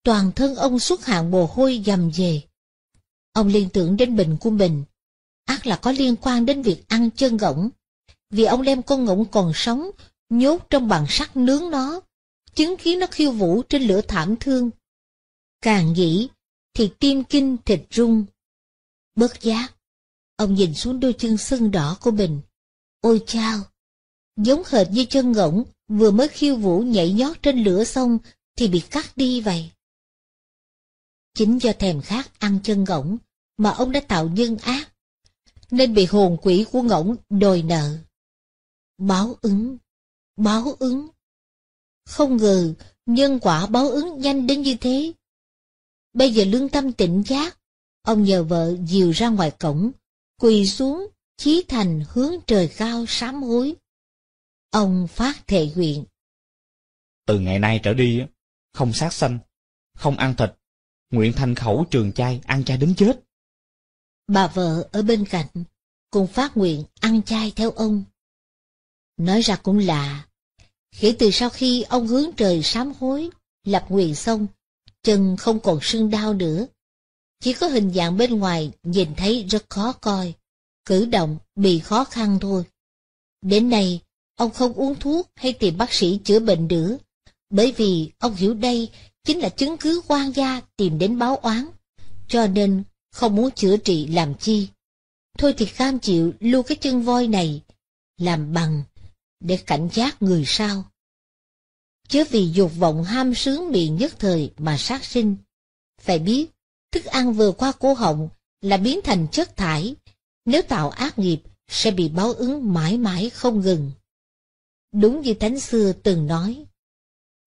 A: toàn thân ông xuất hạng mồ hôi dầm về. Ông liên tưởng đến bình của mình, ác là có liên quan đến việc ăn chân ngỗng, vì ông đem con ngỗng còn sống, nhốt trong bàn sắt nướng nó, chứng khiến nó khiêu vũ trên lửa thảm thương. Càng nghĩ, thì tim kinh thịt rung, Bớt giác, ông nhìn xuống đôi chân sưng đỏ của mình. Ôi chao! Giống hệt như chân ngỗng vừa mới khiêu vũ nhảy nhót trên lửa xong thì bị cắt đi vậy. Chính do thèm khát ăn chân ngỗng mà ông đã tạo nhân ác, nên bị hồn quỷ của ngỗng đòi nợ. Báo ứng, báo ứng. Không ngờ nhân quả báo ứng nhanh đến như thế. Bây giờ lương tâm tỉnh giác, Ông nhờ vợ dìu ra ngoài cổng, quỳ xuống, chí thành hướng trời cao sám hối. Ông phát thệ nguyện.
C: Từ ngày nay trở đi, không sát sanh,
D: không ăn thịt, nguyện thành khẩu trường chay, ăn chay đến chết.
A: Bà vợ ở bên cạnh cũng phát nguyện ăn chay theo ông. Nói ra cũng lạ, kể từ sau khi ông hướng trời sám hối, lập nguyện xong, chân không còn sưng đau nữa, chỉ có hình dạng bên ngoài nhìn thấy rất khó coi, cử động bị khó khăn thôi. Đến nay, ông không uống thuốc hay tìm bác sĩ chữa bệnh nữa, bởi vì ông hiểu đây chính là chứng cứ quan gia tìm đến báo oán, cho nên không muốn chữa trị làm chi. Thôi thì cam chịu lưu cái chân voi này, làm bằng, để cảnh giác người sau. Chứ vì dục vọng ham sướng bị nhất thời mà sát sinh. Phải biết, thức ăn vừa qua cổ họng là biến thành chất thải, nếu tạo ác nghiệp sẽ bị báo ứng mãi mãi không ngừng. Đúng như Thánh xưa từng nói,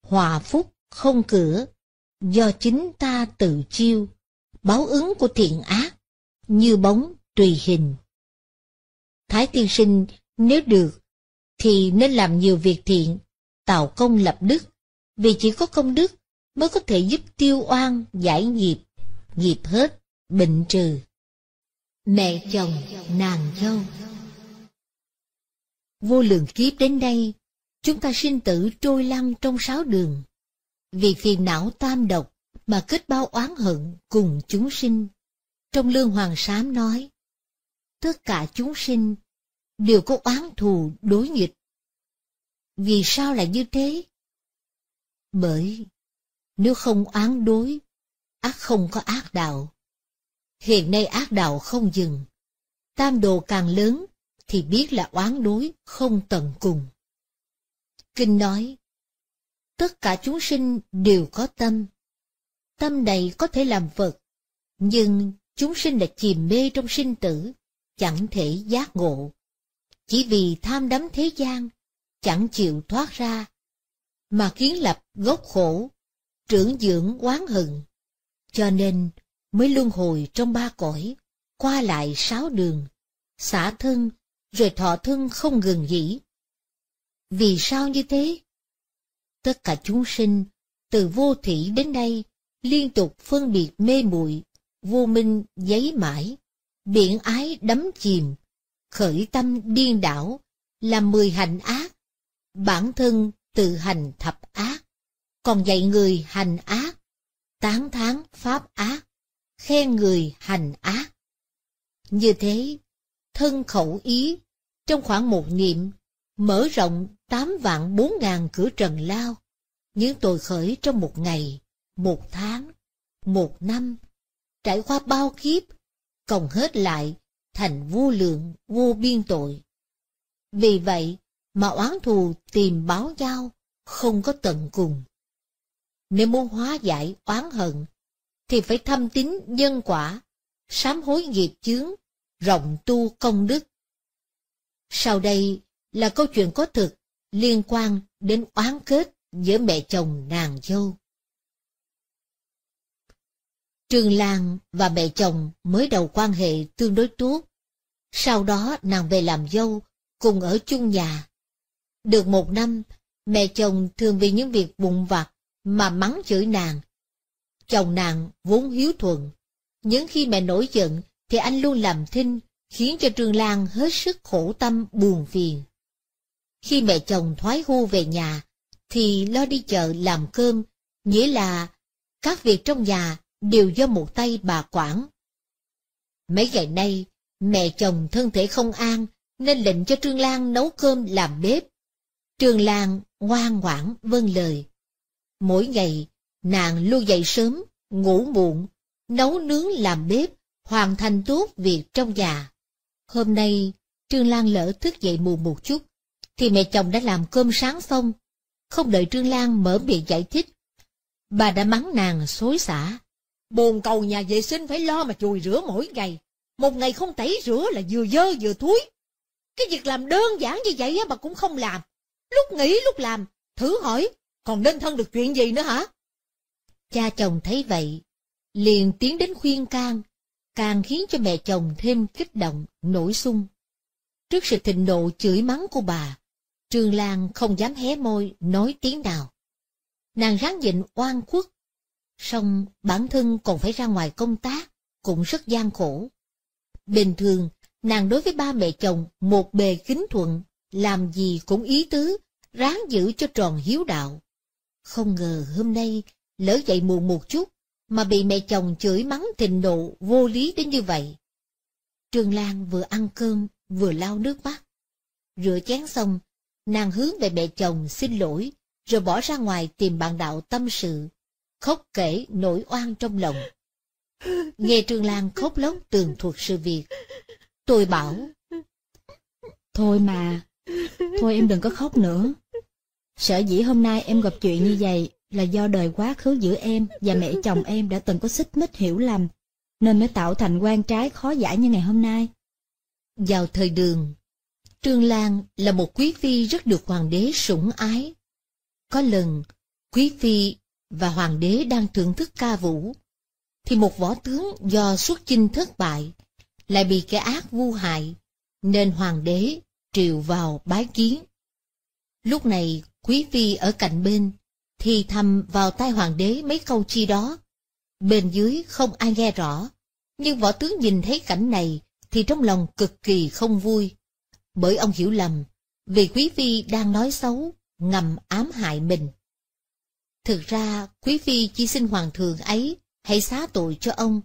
A: hòa phúc không cửa, do chính ta tự chiêu, báo ứng của thiện ác, như bóng tùy hình. Thái tiên sinh nếu được, thì nên làm nhiều việc thiện, tạo công lập đức, vì chỉ có công đức mới có thể giúp tiêu oan giải nghiệp nghiệp hết, bệnh trừ. Mẹ chồng, nàng dâu Vô lượng kiếp đến đây, chúng ta sinh tử trôi lăn trong sáu đường. Vì phiền não tam độc mà kết bao oán hận cùng chúng sinh. Trong Lương Hoàng Sám nói, tất cả chúng sinh đều có oán thù đối nghịch. Vì sao lại như thế? Bởi nếu không oán đối ác không có ác đạo. Hiện nay ác đạo không dừng, tam đồ càng lớn thì biết là oán đối không tận cùng. Kinh nói, tất cả chúng sinh đều có tâm. Tâm này có thể làm vật, nhưng chúng sinh đã chìm mê trong sinh tử, chẳng thể giác ngộ. Chỉ vì tham đắm thế gian, chẳng chịu thoát ra, mà kiến lập gốc khổ, trưởng dưỡng oán hận. Cho nên, mới luân hồi trong ba cõi, qua lại sáu đường, xả thân, rồi thọ thân không ngừng nghỉ. Vì sao như thế? Tất cả chúng sinh, từ vô thủy đến nay, liên tục phân biệt mê muội vô minh giấy mãi, biển ái đắm chìm, khởi tâm điên đảo, làm mười hành ác, bản thân tự hành thập ác, còn dạy người hành ác tán thán pháp ác, khen người hành ác. Như thế, thân khẩu ý, trong khoảng một niệm, mở rộng tám vạn bốn ngàn cửa trần lao, những tội khởi trong một ngày, một tháng, một năm, trải qua bao kiếp, cộng hết lại thành vô lượng, vô biên tội. Vì vậy mà oán thù tìm báo giao không có tận cùng. Nếu muốn hóa giải oán hận, thì phải thâm tín nhân quả, sám hối nghiệp chướng, rộng tu công đức. Sau đây là câu chuyện có thực liên quan đến oán kết giữa mẹ chồng nàng dâu. Trương Lan và mẹ chồng mới đầu quan hệ tương đối tốt. Sau đó nàng về làm dâu, cùng ở chung nhà. Được một năm, mẹ chồng thường vì những việc vụn vặt mà mắng chửi nàng. Chồng nàng vốn hiếu thuận, những khi mẹ nổi giận thì anh luôn làm thinh, khiến cho Trương Lan hết sức khổ tâm buồn phiền. Khi mẹ chồng thoái hưu về nhà, thì lo đi chợ làm cơm, nghĩa là các việc trong nhà đều do một tay bà quản. Mấy ngày nay, mẹ chồng thân thể không an nên lệnh cho Trương Lan nấu cơm làm bếp. Trương Lan ngoan ngoãn vâng lời. Mỗi ngày, nàng luôn dậy sớm, ngủ muộn, nấu nướng làm bếp, hoàn thành tốt việc trong nhà. Hôm nay, Trương Lan lỡ thức dậy muộn một chút, thì mẹ chồng đã làm cơm sáng xong. Không đợi Trương Lan mở miệng giải thích, bà đã mắng nàng xối xả. Bồn cầu nhà vệ sinh phải lo mà chùi rửa mỗi ngày, một ngày không tẩy rửa là vừa dơ vừa thúi. Cái việc làm đơn giản như vậy mà cũng không làm, lúc nghỉ lúc làm, thử hỏi còn nên thân được chuyện gì nữa hả? Cha chồng thấy vậy, liền tiến đến khuyên can, càng khiến cho mẹ chồng thêm kích động, nổi sung. Trước sự thịnh nộ chửi mắng của bà, Trương Lan không dám hé môi nói tiếng nào. Nàng ráng nhịn oan khuất, song bản thân còn phải ra ngoài công tác, cũng rất gian khổ. Bình thường, nàng đối với ba mẹ chồng một bề kính thuận, làm gì cũng ý tứ, ráng giữ cho tròn hiếu đạo. Không ngờ hôm nay, lỡ dậy muộn một chút, mà bị mẹ chồng chửi mắng thịnh nộ vô lý đến như vậy. Trương Lan vừa ăn cơm, vừa lau nước mắt. Rửa chén xong, nàng hướng về mẹ chồng xin lỗi, rồi bỏ ra ngoài tìm bạn đạo tâm sự, khóc kể nỗi oan trong lòng. Nghe Trương Lan khóc lóc tường thuật sự việc, tôi bảo. Thôi mà, thôi em đừng có khóc nữa, Sở dĩ hôm nay em gặp chuyện như vậy là do đời quá khứ giữa em và mẹ chồng em đã từng có xích mích hiểu lầm, nên mới tạo thành quan trái khó giải như ngày hôm nay. Vào thời đường, Trương Lan là một quý phi rất được hoàng đế sủng ái. Có lần, quý phi và hoàng đế đang thưởng thức ca vũ, thì một võ tướng do xuất chinh thất bại, lại bị kẻ ác vu hại, nên hoàng đế triệu vào bái kiến. Lúc này, quý phi ở cạnh bên, thì thầm vào tai hoàng đế mấy câu chi đó. Bên dưới không ai nghe rõ, nhưng võ tướng nhìn thấy cảnh này thì trong lòng cực kỳ không vui. Bởi ông hiểu lầm, vì quý phi đang nói xấu, ngầm ám hại mình. Thực ra, quý phi chỉ xin hoàng thượng ấy hãy xá tội cho ông.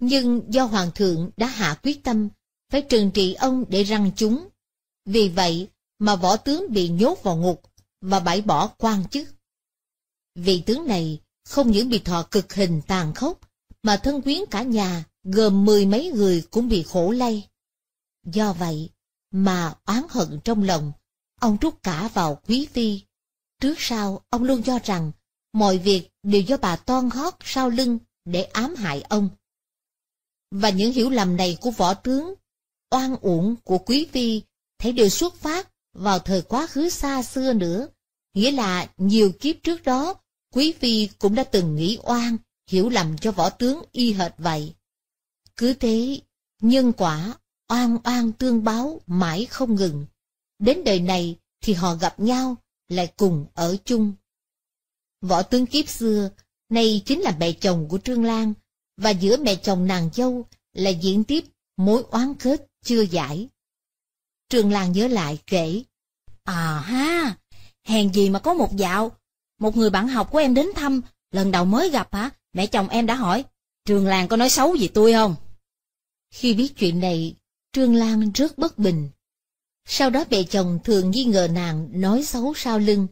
A: Nhưng do hoàng thượng đã hạ quyết tâm, phải trừng trị ông để răng chúng. Vì vậy, mà võ tướng bị nhốt vào ngục và bãi bỏ quan chức. Vị tướng này không những bị thọ cực hình tàn khốc, mà thân quyến cả nhà gồm mười mấy người cũng bị khổ lây. Do vậy mà oán hận trong lòng, ông trút cả vào quý phi. Trước sau ông luôn cho rằng mọi việc đều do bà toan hót sau lưng để ám hại ông. Và những hiểu lầm này của võ tướng, oan uổng của quý phi thấy đều xuất phát vào thời quá khứ xa xưa nữa, nghĩa là nhiều kiếp trước đó, quý phi cũng đã từng nghĩ oan, hiểu lầm cho võ tướng y hệt vậy. Cứ thế, nhân quả, oan oan tương báo mãi không ngừng. Đến đời này thì họ gặp nhau, lại cùng ở chung. Võ tướng kiếp xưa, nay chính là mẹ chồng của Trương Lan, và giữa mẹ chồng nàng dâu là diễn tiếp mối oán kết chưa giải. Trường Lan nhớ lại kể. À ha, hèn gì mà có một dạo. Một người bạn học của em đến thăm, lần đầu mới gặp hả, mẹ chồng em đã hỏi, Trường Lan có nói xấu gì tôi không? Khi biết chuyện này, Trương Lan rất bất bình. Sau đó mẹ chồng thường nghi ngờ nàng nói xấu sau lưng.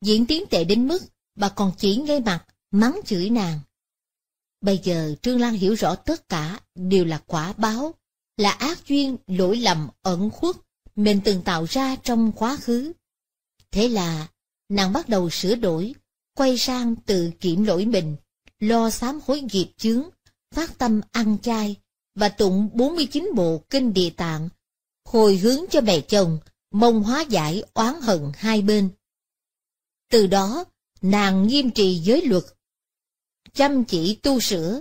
A: Diễn tiến tệ đến mức bà còn chỉ ngay mặt, mắng chửi nàng. Bây giờ Trương Lan hiểu rõ tất cả đều là quả báo, là ác duyên, lỗi lầm, ẩn khuất mình từng tạo ra trong quá khứ. Thế là, nàng bắt đầu sửa đổi, quay sang tự kiểm lỗi mình, lo sám hối nghiệp chướng, phát tâm ăn chay và tụng 49 bộ kinh địa tạng, hồi hướng cho mẹ chồng, mong hóa giải oán hận hai bên. Từ đó, nàng nghiêm trì giới luật, chăm chỉ tu sửa.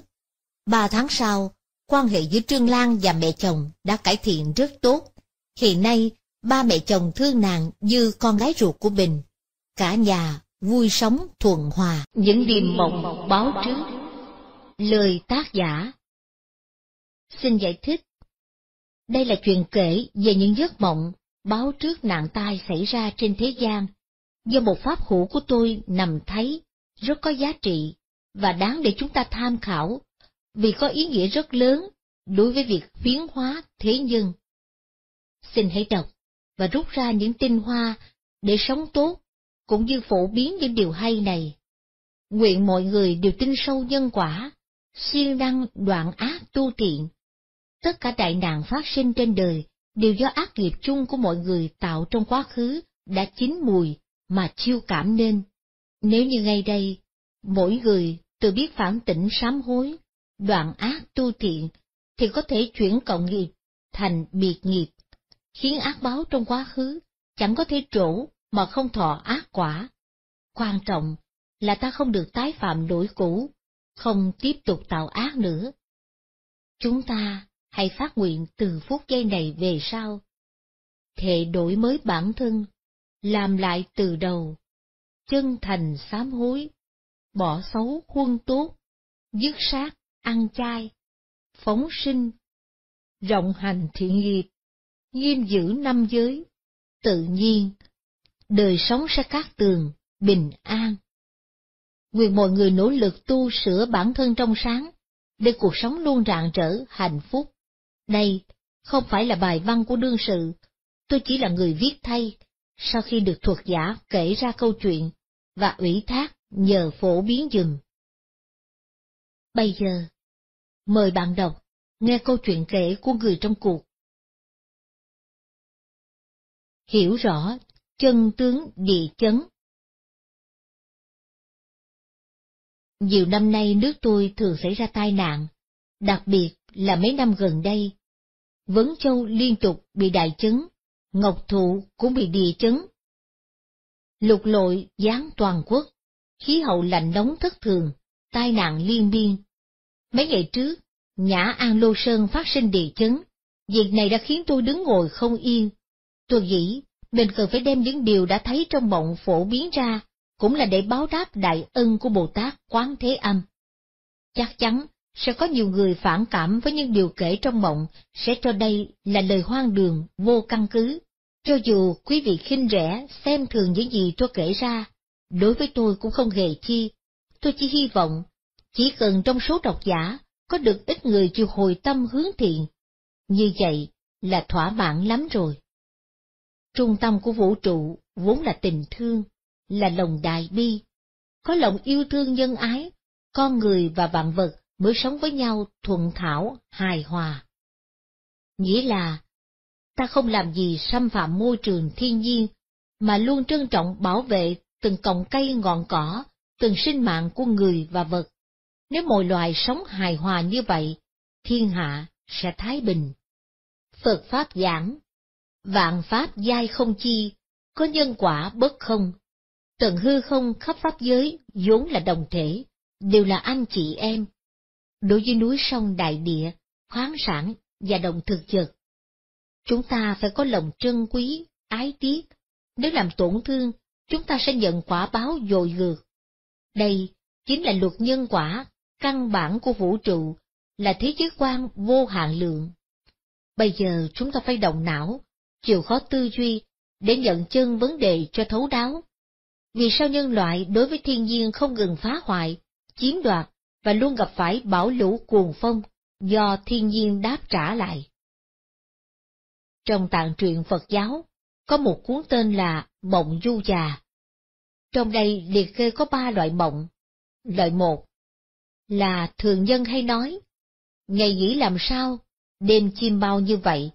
A: Ba tháng sau, quan hệ giữa Trương Lan và mẹ chồng đã cải thiện rất tốt. Hiện nay, ba mẹ chồng thương nàng như con gái ruột của mình. Cả nhà vui sống thuần hòa. Những điềm mộng báo trước. Lời tác giả Xin giải thích. Đây là chuyện kể về những giấc mộng báo trước nạn tai xảy ra trên thế gian, do một pháp hữu của tôi nằm thấy, rất có giá trị và đáng để chúng ta tham khảo, vì có ý nghĩa rất lớn đối với việc biến hóa thế nhân xin hãy đọc và rút ra những tinh hoa để sống tốt, cũng như phổ biến những điều hay này. Nguyện mọi người đều tin sâu nhân quả, siêng năng đoạn ác tu thiện. Tất cả đại nạn phát sinh trên đời đều do ác nghiệp chung của mọi người tạo trong quá khứ đã chín mùi mà chiêu cảm nên. Nếu như ngay đây, mỗi người tự biết phản tỉnh sám hối, đoạn ác tu thiện, thì có thể chuyển cộng nghiệp thành biệt nghiệp khiến ác báo trong quá khứ chẳng có thể trổ mà không thọ ác quả. Quan trọng là ta không được tái phạm lỗi cũ, không tiếp tục tạo ác nữa. Chúng ta hãy phát nguyện từ phút giây này về sau. Thệ đổi mới bản thân, làm lại từ đầu, chân thành sám hối, bỏ xấu huân tốt, dứt sát, ăn chay, phóng sinh, rộng hành thiện nghiệp, nghiêm giữ năm giới, tự nhiên, đời sống sẽ cát tường, bình an. Nguyện mọi người nỗ lực tu sửa bản thân trong sáng, để cuộc sống luôn rạng rỡ, hạnh phúc. Đây không phải là bài văn của đương sự, tôi chỉ là người viết thay, sau khi được thuật giả kể ra câu chuyện, và ủy thác nhờ phổ biến dùm.
D: Bây giờ, mời bạn đọc nghe câu chuyện kể của người trong cuộc hiểu rõ chân tướng địa chấn. Nhiều năm nay nước tôi thường xảy ra tai nạn, đặc biệt là mấy năm gần đây. Vấn
A: Châu liên tục bị đại chấn, Ngọc Thụ cũng bị địa chấn. Lục lội gián toàn quốc, khí hậu lạnh nóng thất thường, tai nạn liên miên. Mấy ngày trước, Nhã An Lô Sơn phát sinh địa chấn, việc này đã khiến tôi đứng ngồi không yên, Tuần dĩ, mình cần phải đem những điều đã thấy trong mộng phổ biến ra, cũng là để báo đáp đại ân của Bồ Tát Quán Thế Âm. Chắc chắn, sẽ có nhiều người phản cảm với những điều kể trong mộng, sẽ cho đây là lời hoang đường, vô căn cứ. Cho dù quý vị khinh rẻ, xem thường những gì tôi kể ra, đối với tôi cũng không hề chi. Tôi chỉ hy vọng, chỉ cần trong số độc giả, có được ít người chịu hồi tâm hướng thiện. Như vậy là thỏa mãn lắm rồi. Trung tâm của vũ trụ vốn là tình thương, là lòng đại bi. Có lòng yêu thương nhân ái, con người và vạn vật mới sống với nhau thuận thảo, hài hòa. Nghĩa là, ta không làm gì xâm phạm môi trường thiên nhiên, mà luôn trân trọng bảo vệ từng cọng cây ngọn cỏ, từng sinh mạng của người và vật. Nếu mọi loài sống hài hòa như vậy, thiên hạ sẽ thái bình. Phật Pháp giảng, Vạn pháp giai không chi, có nhân quả bất không. Tận hư không khắp pháp giới, vốn là đồng thể, đều là anh chị em. Đối với núi sông đại địa, khoáng sản và đồng thực vật, chúng ta phải có lòng trân quý, ái tiếc. Nếu làm tổn thương, chúng ta sẽ nhận quả báo dồi dược. Đây chính là luật nhân quả, căn bản của vũ trụ, là thế giới quan vô hạn lượng. Bây giờ chúng ta phải động não, chịu khó tư duy, để nhận chân vấn đề cho thấu đáo. Vì sao nhân loại đối với thiên nhiên không ngừng phá hoại, chiếm đoạt và luôn gặp phải bão lũ cuồng phong do thiên nhiên đáp trả lại? Trong tạng truyện Phật giáo, có một cuốn tên là Mộng Du Già. Trong đây liệt kê có ba loại mộng. Loại một là thường dân hay nói, ngày nghĩ làm sao, đêm chim bao như vậy.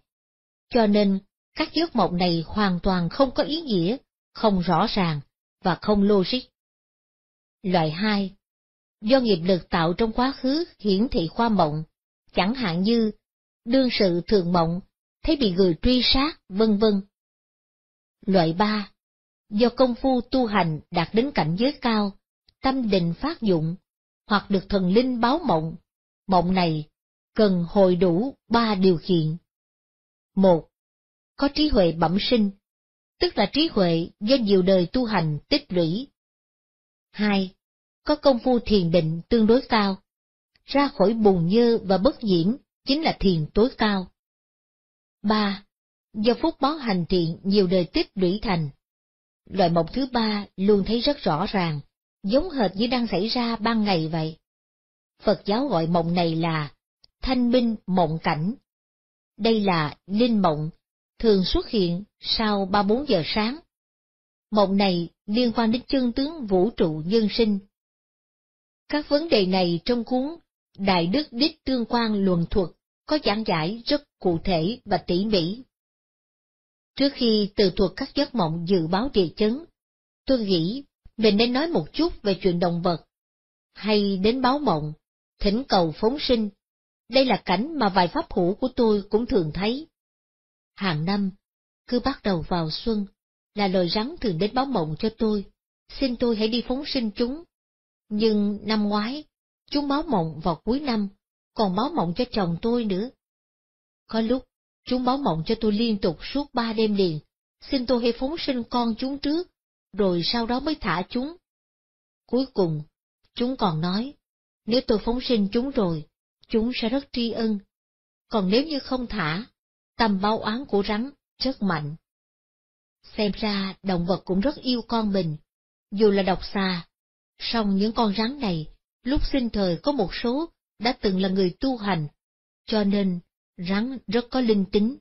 A: Cho nên, các giấc mộng này hoàn toàn không có ý nghĩa, không rõ ràng và không logic. Loại 2. Do nghiệp lực tạo trong quá khứ hiển thị qua mộng, chẳng hạn như đương sự thường mộng, thấy bị người truy sát, vân vân. Loại 3. Do công phu tu hành đạt đến cảnh giới cao, tâm định phát dụng, hoặc được thần linh báo mộng, mộng này cần hồi đủ ba điều kiện. một có trí huệ bẩm sinh, tức là trí huệ do nhiều đời tu hành tích lũy. 2. Có công phu thiền định tương đối cao. Ra khỏi bùn nhơ và bất nhiễm chính là thiền tối cao. 3. Do phúc báo hành thiện nhiều đời tích lũy thành. Loại mộng thứ ba luôn thấy rất rõ ràng, giống hệt như đang xảy ra ban ngày vậy. Phật giáo gọi mộng này là thanh minh mộng cảnh. Đây là linh mộng thường xuất hiện sau 3-4 giờ sáng. Mộng này liên quan đến chân tướng vũ trụ nhân sinh. Các vấn đề này trong cuốn Đại Đức Đích Tương quan Luận Thuật có giảng giải rất cụ thể và tỉ mỉ. Trước khi từ thuật các giấc mộng dự báo địa chấn, tôi nghĩ mình nên nói một chút về chuyện động vật, hay đến báo mộng, thỉnh cầu phóng sinh. Đây là cảnh mà vài pháp hữu của tôi cũng thường thấy. Hàng năm, cứ bắt đầu vào xuân, là lời rắn thường đến báo mộng cho tôi, xin tôi hãy đi phóng sinh chúng. Nhưng năm ngoái, chúng báo mộng vào cuối năm, còn báo mộng cho chồng tôi nữa. Có lúc, chúng báo mộng cho tôi liên tục suốt ba đêm liền, xin tôi hãy phóng sinh con chúng trước, rồi sau đó mới thả chúng. Cuối cùng, chúng còn nói, nếu tôi phóng sinh chúng rồi, chúng sẽ rất tri ân, còn nếu như không thả, tâm báo oán của rắn rất mạnh. Xem ra động vật cũng rất yêu con mình, dù là độc xa, song những con rắn này, lúc sinh thời có một
D: số đã từng là người tu hành, cho nên rắn rất có linh tính.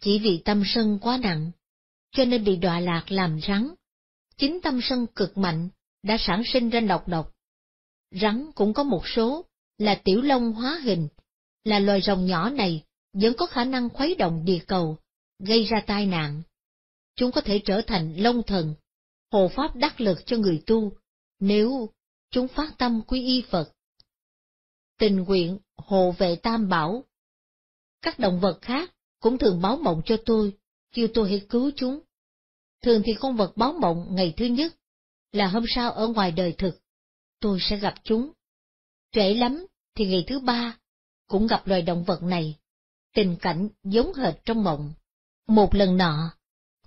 D: Chỉ vì tâm sân quá nặng, cho nên bị đọa lạc làm rắn. Chính tâm sân cực
A: mạnh đã sản sinh ra độc độc. Rắn cũng có một số là tiểu long hóa hình, là loài rồng nhỏ này vẫn có khả năng khuấy động địa cầu, gây ra tai nạn. Chúng có thể trở thành long thần, hộ pháp đắc lực cho người tu, nếu chúng phát tâm quy y Phật. Tình nguyện hộ vệ tam bảo. Các động vật khác cũng thường báo mộng cho tôi, kêu tôi hãy cứu chúng. Thường thì con vật báo mộng ngày thứ nhất, là hôm sau ở ngoài đời thực, tôi sẽ gặp chúng trễ lắm thì ngày thứ ba cũng gặp loài động vật này. Tình cảnh giống hệt trong mộng. Một lần nọ,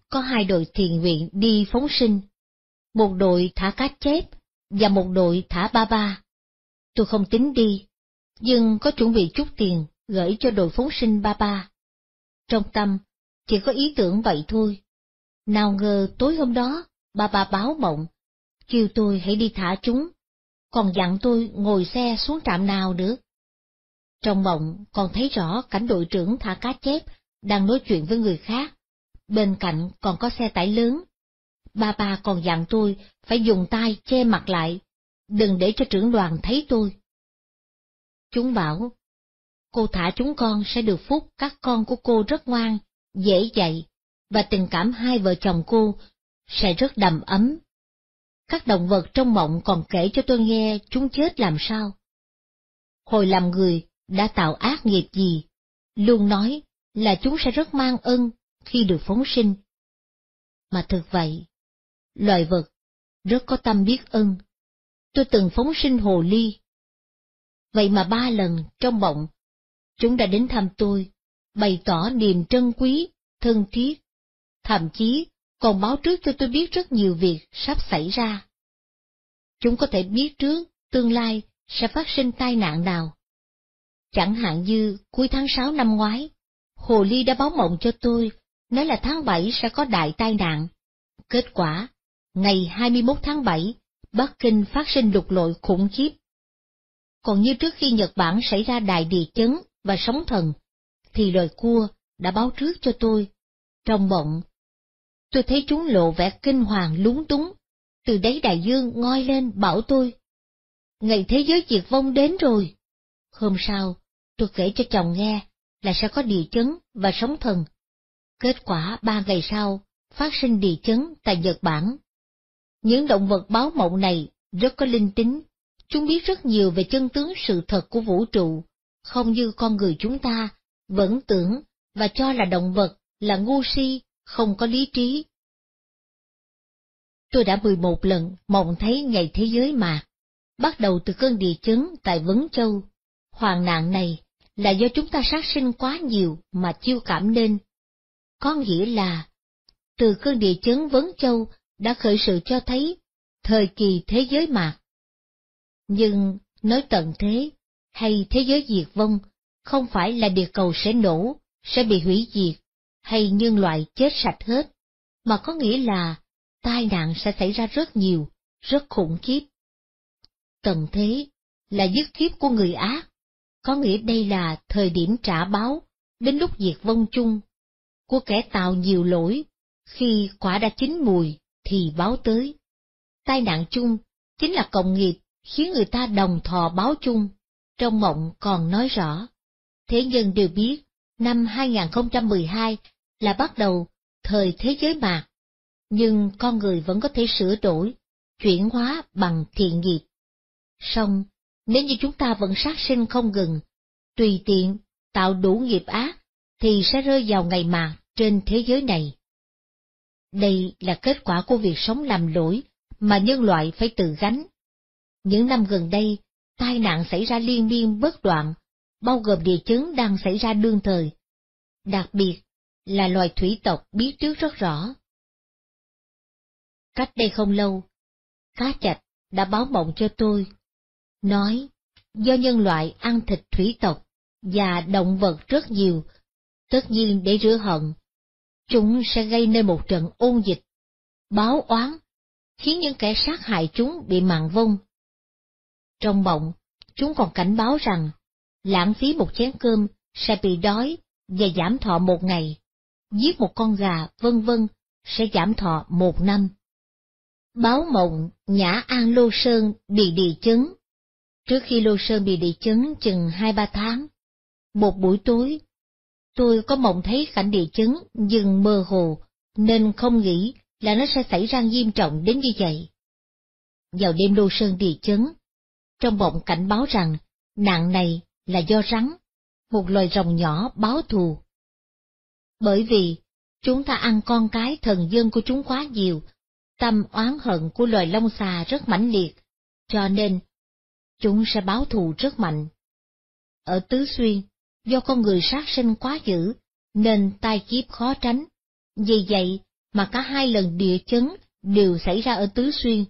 A: có hai đội thiền nguyện đi phóng sinh. Một đội thả cá chép và một đội thả ba ba. Tôi không tính đi, nhưng có chuẩn bị chút tiền gửi cho đội phóng sinh ba ba. Trong tâm, chỉ có ý tưởng vậy thôi. Nào ngờ tối hôm đó, ba ba báo mộng, kêu tôi hãy đi thả chúng còn dặn tôi ngồi xe xuống trạm nào nữa. Trong mộng, còn thấy rõ cảnh đội trưởng thả cá chép, đang nói chuyện với người khác. Bên cạnh còn có xe tải lớn. Ba ba còn dặn tôi phải dùng tay che mặt lại, đừng để cho trưởng đoàn thấy tôi. Chúng bảo, cô thả chúng con sẽ được phúc các con của cô rất ngoan, dễ dạy, và tình cảm hai vợ chồng cô sẽ rất đầm ấm các động vật trong mộng còn kể cho tôi nghe chúng chết làm sao. Hồi làm người, đã tạo ác nghiệp gì, luôn nói là chúng sẽ rất mang ân
D: khi được phóng sinh. Mà thực vậy, loài vật rất có tâm biết ân. Tôi từng phóng sinh hồ ly. Vậy mà ba lần
A: trong mộng chúng đã đến thăm tôi, bày tỏ niềm trân quý, thân thiết, thậm chí còn báo trước cho tôi biết rất nhiều việc sắp xảy ra. Chúng có thể biết trước tương lai sẽ phát sinh tai nạn nào. Chẳng hạn như cuối tháng 6 năm ngoái, Hồ Ly đã báo mộng cho tôi, nói là tháng 7 sẽ có đại tai nạn. Kết quả, ngày 21 tháng 7, Bắc Kinh phát sinh lục lội khủng khiếp. Còn như trước khi Nhật Bản xảy ra đại địa chấn và sóng thần, thì lời cua đã báo trước cho tôi. Trong mộng, Tôi thấy chúng lộ vẻ kinh hoàng lúng túng, từ đấy đại dương ngoi lên bảo tôi. Ngày thế giới diệt vong đến rồi. Hôm sau, tôi kể cho chồng nghe là sẽ có địa chấn và sóng thần. Kết quả ba ngày sau, phát sinh địa chấn tại Nhật Bản. Những động vật báo mộng này rất có linh tính, chúng biết rất nhiều về chân tướng sự thật của vũ trụ, không như con người chúng ta vẫn tưởng và cho là động vật là ngu si không có lý trí. Tôi đã 11 lần mộng thấy ngày thế giới mà, bắt đầu từ cơn địa chấn tại Vấn Châu. hoàn nạn này là do chúng ta sát sinh quá nhiều mà chiêu cảm nên. Có nghĩa là, từ cơn địa chấn Vấn Châu đã khởi sự cho thấy thời kỳ thế giới mạc. Nhưng, nói tận thế, hay thế giới diệt vong, không phải là địa cầu sẽ nổ, sẽ bị hủy diệt, hay nhân loại chết sạch hết, mà có nghĩa là tai nạn sẽ xảy ra rất nhiều, rất khủng khiếp. Tần thế là dứt khiếp của người ác, có nghĩa đây là thời điểm trả báo, đến lúc diệt vong chung, của kẻ tạo nhiều lỗi, khi quả đã chín mùi thì báo tới. Tai nạn chung chính là cộng nghiệp khiến người ta đồng thọ báo chung, trong mộng còn nói rõ. Thế nhân đều biết, năm 2012 là bắt đầu thời thế giới mạc, nhưng con người vẫn có thể sửa đổi, chuyển hóa bằng thiện nghiệp. Song, nếu như chúng ta vẫn sát sinh không ngừng, tùy tiện, tạo đủ nghiệp ác, thì sẽ rơi vào ngày mạc trên thế giới này. Đây là kết quả của việc sống làm lỗi mà nhân loại phải tự gánh. Những năm gần đây, tai nạn xảy ra liên miên bất đoạn,
D: bao gồm địa chấn đang xảy ra đương thời. Đặc biệt, là loài thủy tộc biết trước rất rõ. Cách đây không lâu,
A: cá chạch đã báo mộng cho tôi, nói do nhân loại ăn thịt thủy tộc và động vật rất nhiều, tất nhiên để rửa hận, chúng sẽ gây nên một trận ôn dịch, báo oán, khiến những kẻ sát hại chúng bị mạng vong. Trong mộng, chúng còn cảnh báo rằng lãng phí một chén cơm sẽ bị đói và giảm thọ một ngày giết một con gà, vân vân, sẽ giảm thọ một năm. Báo mộng, Nhã An Lô Sơn bị địa chấn. Trước khi Lô Sơn bị địa chấn chừng hai ba tháng, một buổi tối, tôi có mộng thấy cảnh địa chấn nhưng mơ hồ, nên không nghĩ là nó sẽ xảy ra nghiêm trọng đến như vậy. Vào đêm Lô Sơn địa chấn, trong mộng cảnh báo rằng nạn này là do rắn, một loài rồng nhỏ báo thù bởi vì, chúng ta ăn con cái thần dân của chúng quá nhiều, tâm oán hận của loài lông xà rất mãnh liệt, cho nên, chúng sẽ báo thù rất mạnh. Ở Tứ Xuyên, do con người sát sinh quá dữ, nên tai kiếp khó tránh. Vì vậy mà cả hai lần địa chấn đều xảy ra ở Tứ Xuyên.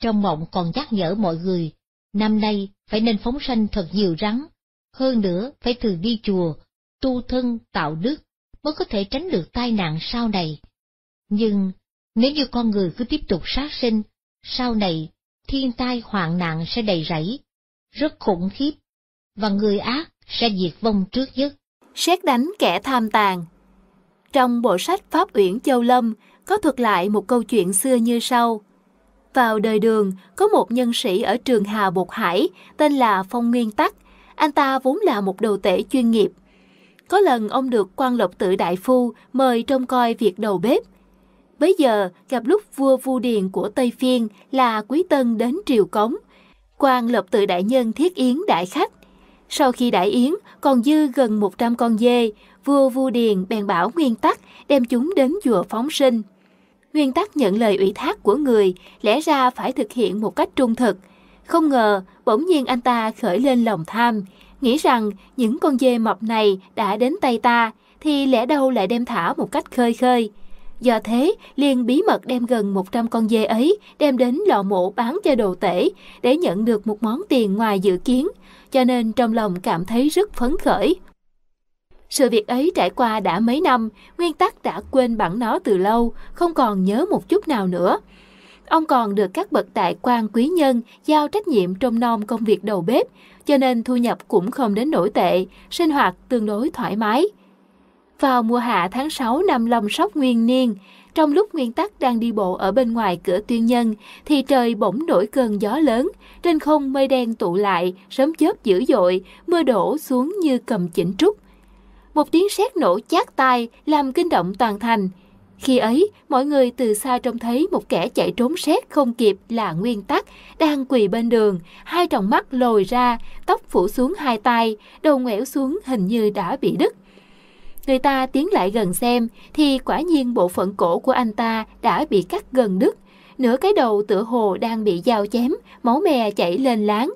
A: Trong mộng còn nhắc nhở mọi người, năm nay phải nên phóng sanh thật nhiều rắn, hơn nữa phải thường đi chùa, tu thân tạo đức, mới có thể tránh được tai nạn sau này. Nhưng, nếu như con người cứ tiếp tục sát sinh, sau này, thiên tai hoạn nạn sẽ đầy rẫy, rất khủng khiếp, và người
E: ác sẽ diệt vong trước nhất. Xét đánh kẻ tham tàn Trong bộ sách Pháp Uyển Châu Lâm có thuật lại một câu chuyện xưa như sau. Vào đời đường, có một nhân sĩ ở Trường Hà Bột Hải tên là Phong Nguyên Tắc. Anh ta vốn là một đầu tể chuyên nghiệp, có lần ông được quan lộc tự đại phu mời trông coi việc đầu bếp. Bấy giờ gặp lúc vua Vu Điền của Tây Phiên là Quý Tân đến triều cống. Quan lộc tự đại nhân thiết yến đại khách. Sau khi đại yến còn dư gần 100 con dê, vua Vu Điền bèn bảo Nguyên Tắc đem chúng đến chùa phóng sinh. Nguyên Tắc nhận lời ủy thác của người, lẽ ra phải thực hiện một cách trung thực. Không ngờ, bỗng nhiên anh ta khởi lên lòng tham, nghĩ rằng những con dê mập này đã đến tay ta thì lẽ đâu lại đem thả một cách khơi khơi. Do thế, liền bí mật đem gần 100 con dê ấy đem đến lò mổ bán cho đồ tể để nhận được một món tiền ngoài dự kiến, cho nên trong lòng cảm thấy rất phấn khởi. Sự việc ấy trải qua đã mấy năm, Nguyên Tắc đã quên bẵng nó từ lâu, không còn nhớ một chút nào nữa. Ông còn được các bậc đại quan quý nhân giao trách nhiệm trông nom công việc đầu bếp, cho nên thu nhập cũng không đến nổi tệ, sinh hoạt tương đối thoải mái. Vào mùa hạ tháng 6 năm Long Sóc Nguyên Niên, trong lúc Nguyên Tắc đang đi bộ ở bên ngoài cửa tuyên nhân, thì trời bỗng nổi cơn gió lớn, trên không mây đen tụ lại, sớm chớp dữ dội, mưa đổ xuống như cầm chỉnh trúc. Một tiếng sét nổ chát tai làm kinh động toàn thành, khi ấy, mọi người từ xa trông thấy một kẻ chạy trốn xét không kịp là nguyên tắc, đang quỳ bên đường, hai tròng mắt lồi ra, tóc phủ xuống hai tay, đầu ngoẻo xuống hình như đã bị đứt. Người ta tiến lại gần xem thì quả nhiên bộ phận cổ của anh ta đã bị cắt gần đứt, nửa cái đầu tựa hồ đang bị dao chém, máu mè chảy lên láng.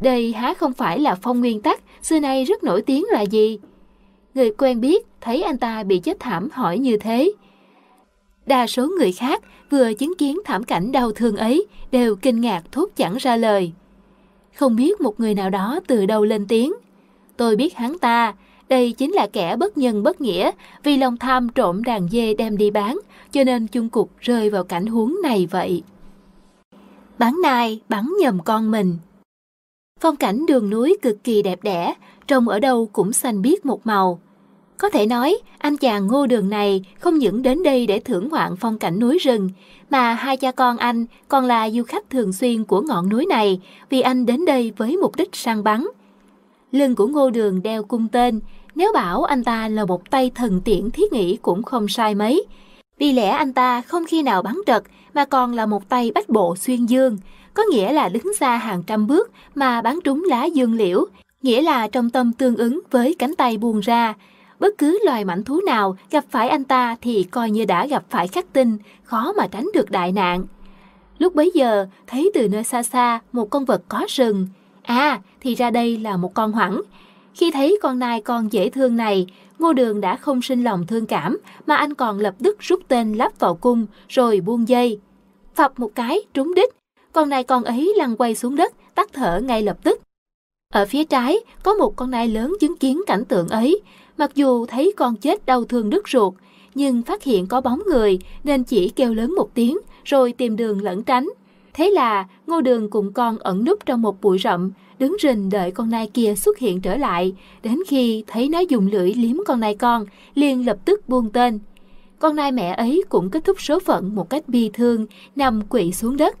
E: Đây há không phải là phong nguyên tắc, xưa nay rất nổi tiếng là gì? Người quen biết thấy anh ta bị chết thảm hỏi như thế. Đa số người khác vừa chứng kiến thảm cảnh đau thương ấy đều kinh ngạc thốt chẳng ra lời. Không biết một người nào đó từ đâu lên tiếng. Tôi biết hắn ta, đây chính là kẻ bất nhân bất nghĩa vì lòng tham trộm đàn dê đem đi bán, cho nên chung cục rơi vào cảnh huống này vậy. Bán nai bắn nhầm con mình. Phong cảnh đường núi cực kỳ đẹp đẽ, trông ở đâu cũng xanh biếc một màu. Có thể nói, anh chàng ngô đường này không những đến đây để thưởng ngoạn phong cảnh núi rừng, mà hai cha con anh còn là du khách thường xuyên của ngọn núi này vì anh đến đây với mục đích săn bắn. Lưng của ngô đường đeo cung tên, nếu bảo anh ta là một tay thần tiện thiết nghĩ cũng không sai mấy. Vì lẽ anh ta không khi nào bắn trật mà còn là một tay bách bộ xuyên dương, có nghĩa là đứng xa hàng trăm bước mà bắn trúng lá dương liễu, nghĩa là trong tâm tương ứng với cánh tay buông ra, bất cứ loài mảnh thú nào gặp phải anh ta thì coi như đã gặp phải khắc tinh, khó mà tránh được đại nạn. Lúc bấy giờ, thấy từ nơi xa xa một con vật có sừng. À, thì ra đây là một con hoẳng. Khi thấy con nai con dễ thương này, Ngô Đường đã không sinh lòng thương cảm, mà anh còn lập tức rút tên lắp vào cung, rồi buông dây. Phập một cái, trúng đích. Con nai con ấy lăn quay xuống đất, tắt thở ngay lập tức. Ở phía trái, có một con nai lớn chứng kiến cảnh tượng ấy, Mặc dù thấy con chết đau thương đứt ruột, nhưng phát hiện có bóng người nên chỉ kêu lớn một tiếng rồi tìm đường lẩn tránh. Thế là Ngô Đường cùng con ẩn núp trong một bụi rậm, đứng rình đợi con nai kia xuất hiện trở lại, đến khi thấy nó dùng lưỡi liếm con nai con, liền lập tức buông tên. Con nai mẹ ấy cũng kết thúc số phận một cách bi thương, nằm quỵ xuống đất.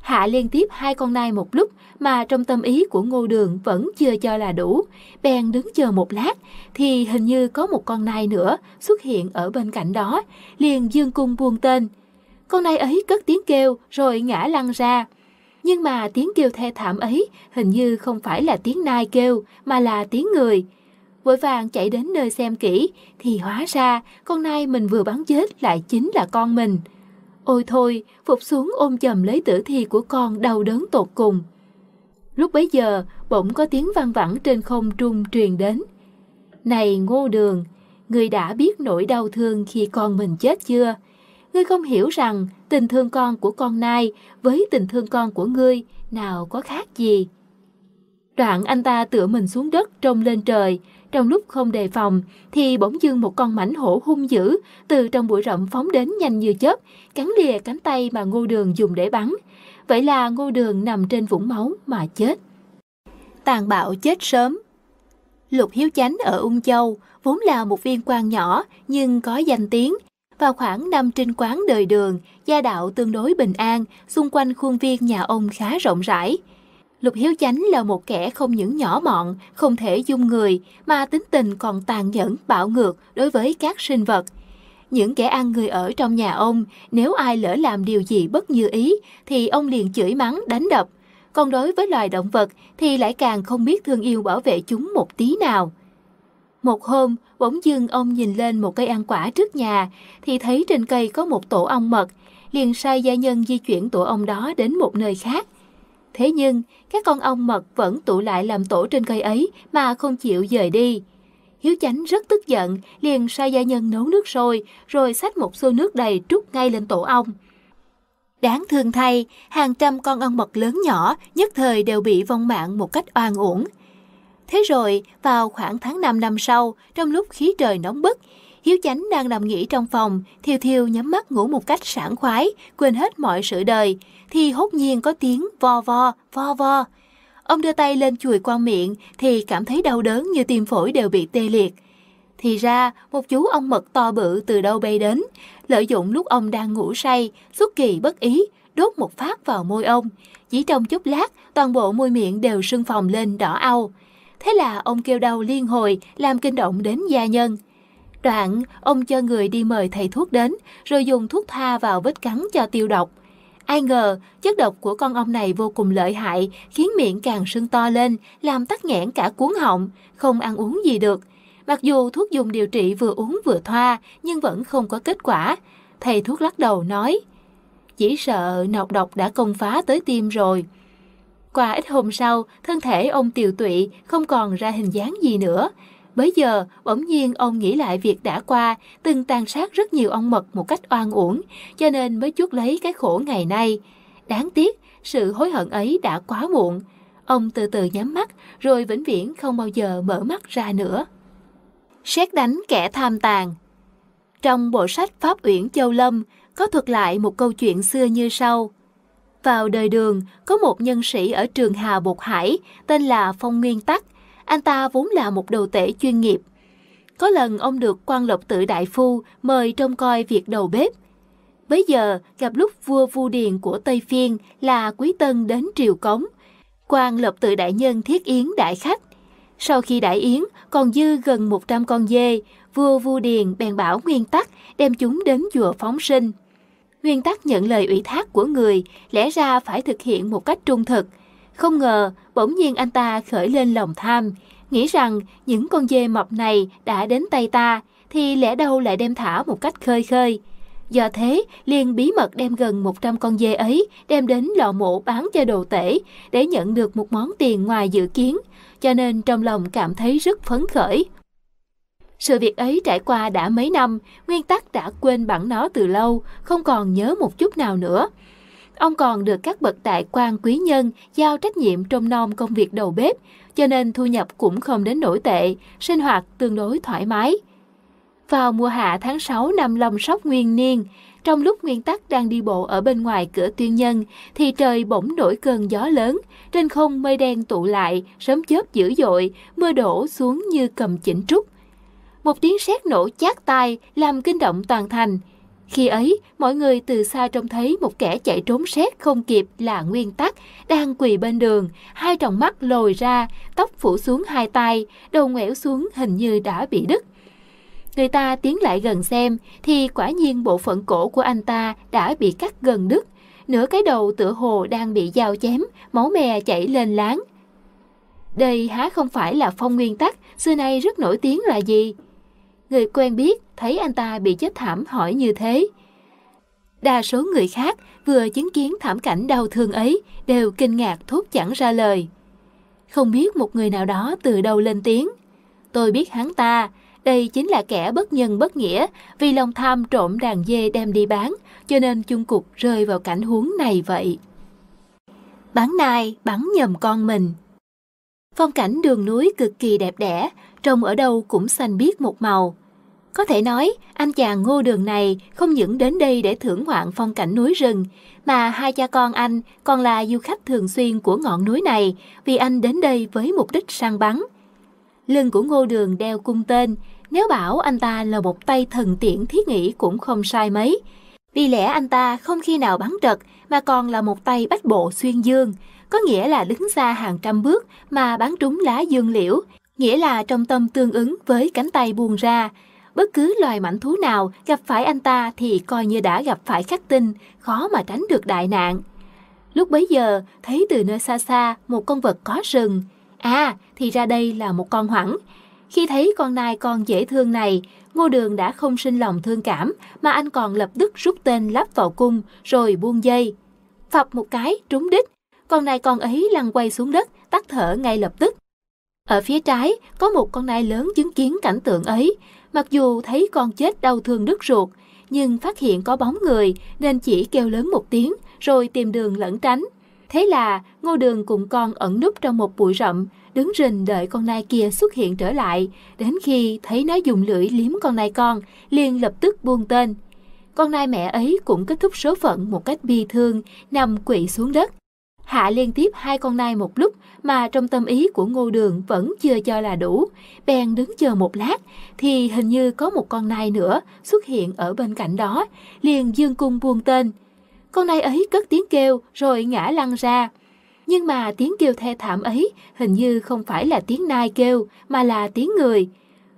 E: Hạ liên tiếp hai con nai một lúc mà trong tâm ý của ngô đường vẫn chưa cho là đủ. Bèn đứng chờ một lát thì hình như có một con nai nữa xuất hiện ở bên cạnh đó, liền dương cung buông tên. Con nai ấy cất tiếng kêu rồi ngã lăn ra. Nhưng mà tiếng kêu thê thảm ấy hình như không phải là tiếng nai kêu mà là tiếng người. Vội vàng chạy đến nơi xem kỹ thì hóa ra con nai mình vừa bắn chết lại chính là con mình. Ôi thôi, Phục xuống ôm chầm lấy tử thi của con đau đớn tột cùng. Lúc bấy giờ, bỗng có tiếng vang vẳng trên không trung truyền đến. Này ngô đường, ngươi đã biết nỗi đau thương khi con mình chết chưa? Ngươi không hiểu rằng tình thương con của con nai với tình thương con của ngươi nào có khác gì. Đoạn anh ta tựa mình xuống đất trông lên trời, trong lúc không đề phòng, thì bỗng dưng một con mảnh hổ hung dữ từ trong bụi rậm phóng đến nhanh như chớp, cắn lìa cánh tay mà ngô đường dùng để bắn. Vậy là ngô đường nằm trên vũng máu mà chết. Tàn bạo chết sớm Lục Hiếu Chánh ở Ung Châu vốn là một viên quan nhỏ nhưng có danh tiếng. Vào khoảng năm trinh quán đời đường, gia đạo tương đối bình an, xung quanh khuôn viên nhà ông khá rộng rãi. Lục Hiếu Chánh là một kẻ không những nhỏ mọn, không thể dung người, mà tính tình còn tàn nhẫn, bạo ngược đối với các sinh vật. Những kẻ ăn người ở trong nhà ông, nếu ai lỡ làm điều gì bất như ý, thì ông liền chửi mắng, đánh đập. Còn đối với loài động vật thì lại càng không biết thương yêu bảo vệ chúng một tí nào. Một hôm, bỗng dưng ông nhìn lên một cây ăn quả trước nhà, thì thấy trên cây có một tổ ong mật. Liền sai gia nhân di chuyển tổ ong đó đến một nơi khác – Thế nhưng, các con ong mật vẫn tụ lại làm tổ trên cây ấy mà không chịu dời đi. Hiếu Chánh rất tức giận, liền sai gia nhân nấu nước sôi, rồi xách một xô nước đầy trút ngay lên tổ ong. Đáng thương thay, hàng trăm con ong mật lớn nhỏ nhất thời đều bị vong mạng một cách oan uổng. Thế rồi, vào khoảng tháng 5 năm sau, trong lúc khí trời nóng bức, Hiếu Chánh đang nằm nghỉ trong phòng, thiêu thiêu nhắm mắt ngủ một cách sảng khoái, quên hết mọi sự đời, thì hốt nhiên có tiếng vo vo, vo vo. Ông đưa tay lên chùi qua miệng thì cảm thấy đau đớn như tim phổi đều bị tê liệt. Thì ra, một chú ong mật to bự từ đâu bay đến, lợi dụng lúc ông đang ngủ say, xuất kỳ bất ý, đốt một phát vào môi ông. Chỉ trong chút lát, toàn bộ môi miệng đều sưng phồng lên đỏ au. Thế là ông kêu đau liên hồi, làm kinh động đến gia nhân đoạn, ông cho người đi mời thầy thuốc đến, rồi dùng thuốc thoa vào vết cắn cho tiêu độc. Ai ngờ, chất độc của con ong này vô cùng lợi hại, khiến miệng càng sưng to lên, làm tắc nghẽn cả cuốn họng, không ăn uống gì được. Mặc dù thuốc dùng điều trị vừa uống vừa thoa, nhưng vẫn không có kết quả. Thầy thuốc lắc đầu nói, chỉ sợ nọc độc đã công phá tới tim rồi. Qua ít hôm sau, thân thể ông tiều tụy không còn ra hình dáng gì nữa bây giờ, bỗng nhiên ông nghĩ lại việc đã qua, từng tàn sát rất nhiều ong mật một cách oan uổng, cho nên mới chuốc lấy cái khổ ngày nay. Đáng tiếc, sự hối hận ấy đã quá muộn. Ông từ từ nhắm mắt, rồi vĩnh viễn không bao giờ mở mắt ra nữa. Xét đánh kẻ tham tàn Trong bộ sách Pháp Uyển Châu Lâm, có thuật lại một câu chuyện xưa như sau. Vào đời đường, có một nhân sĩ ở trường Hà Bột Hải, tên là Phong Nguyên Tắc – anh ta vốn là một đầu tể chuyên nghiệp. Có lần ông được quan lộc tự đại phu mời trông coi việc đầu bếp. Bấy giờ gặp lúc vua Vu Điền của Tây Phiên là Quý Tân đến triều cống. Quan lộc tự đại nhân thiết yến đại khách. Sau khi đại yến còn dư gần 100 con dê, vua Vu Điền bèn bảo Nguyên Tắc đem chúng đến chùa phóng sinh. Nguyên Tắc nhận lời ủy thác của người, lẽ ra phải thực hiện một cách trung thực, không ngờ, bỗng nhiên anh ta khởi lên lòng tham, nghĩ rằng những con dê mập này đã đến tay ta, thì lẽ đâu lại đem thả một cách khơi khơi. Do thế, liền bí mật đem gần 100 con dê ấy đem đến lò mộ bán cho đồ tể để nhận được một món tiền ngoài dự kiến, cho nên trong lòng cảm thấy rất phấn khởi. Sự việc ấy trải qua đã mấy năm, Nguyên Tắc đã quên bản nó từ lâu, không còn nhớ một chút nào nữa. Ông còn được các bậc đại quan quý nhân giao trách nhiệm trông nom công việc đầu bếp, cho nên thu nhập cũng không đến nổi tệ, sinh hoạt tương đối thoải mái. Vào mùa hạ tháng 6 năm Long Sóc Nguyên Niên, trong lúc Nguyên Tắc đang đi bộ ở bên ngoài cửa tuyên nhân, thì trời bỗng nổi cơn gió lớn, trên không mây đen tụ lại, sớm chớp dữ dội, mưa đổ xuống như cầm chỉnh trúc. Một tiếng sét nổ chát tai làm kinh động toàn thành, khi ấy, mọi người từ xa trông thấy một kẻ chạy trốn xét không kịp là Nguyên Tắc đang quỳ bên đường, hai tròng mắt lồi ra, tóc phủ xuống hai tay, đầu ngoẻo xuống hình như đã bị đứt. Người ta tiến lại gần xem thì quả nhiên bộ phận cổ của anh ta đã bị cắt gần đứt, nửa cái đầu tựa hồ đang bị dao chém, máu mè chảy lên láng. Đây há không phải là phong nguyên tắc, xưa nay rất nổi tiếng là gì? Người quen biết thấy anh ta bị chết thảm hỏi như thế. Đa số người khác vừa chứng kiến thảm cảnh đau thương ấy đều kinh ngạc thốt chẳng ra lời. Không biết một người nào đó từ đâu lên tiếng. Tôi biết hắn ta, đây chính là kẻ bất nhân bất nghĩa vì lòng tham trộm đàn dê đem đi bán, cho nên chung cục rơi vào cảnh huống này vậy. Bán nai bắn nhầm con mình. Phong cảnh đường núi cực kỳ đẹp đẽ, trông ở đâu cũng xanh biếc một màu, có thể nói, anh chàng ngô đường này không những đến đây để thưởng ngoạn phong cảnh núi rừng, mà hai cha con anh còn là du khách thường xuyên của ngọn núi này vì anh đến đây với mục đích săn bắn. Lưng của ngô đường đeo cung tên, nếu bảo anh ta là một tay thần tiện thiết nghĩ cũng không sai mấy. Vì lẽ anh ta không khi nào bắn trật mà còn là một tay bách bộ xuyên dương, có nghĩa là đứng xa hàng trăm bước mà bắn trúng lá dương liễu, nghĩa là trong tâm tương ứng với cánh tay buông ra, Bất cứ loài mảnh thú nào gặp phải anh ta thì coi như đã gặp phải khắc tinh, khó mà tránh được đại nạn. Lúc bấy giờ, thấy từ nơi xa xa một con vật có sừng. À, thì ra đây là một con hoẳng. Khi thấy con nai con dễ thương này, Ngô Đường đã không sinh lòng thương cảm, mà anh còn lập tức rút tên lắp vào cung, rồi buông dây. Phập một cái, trúng đích. Con nai con ấy lăn quay xuống đất, tắt thở ngay lập tức. Ở phía trái, có một con nai lớn chứng kiến cảnh tượng ấy. Mặc dù thấy con chết đau thương đứt ruột, nhưng phát hiện có bóng người nên chỉ kêu lớn một tiếng rồi tìm đường lẩn tránh. Thế là Ngô Đường cùng con ẩn núp trong một bụi rậm, đứng rình đợi con nai kia xuất hiện trở lại, đến khi thấy nó dùng lưỡi liếm con nai con, liền lập tức buông tên. Con nai mẹ ấy cũng kết thúc số phận một cách bi thương, nằm quỵ xuống đất hạ liên tiếp hai con nai một lúc mà trong tâm ý của ngô đường vẫn chưa cho là đủ. Bèn đứng chờ một lát thì hình như có một con nai nữa xuất hiện ở bên cạnh đó, liền dương cung buông tên. Con nai ấy cất tiếng kêu rồi ngã lăn ra. Nhưng mà tiếng kêu thê thảm ấy hình như không phải là tiếng nai kêu mà là tiếng người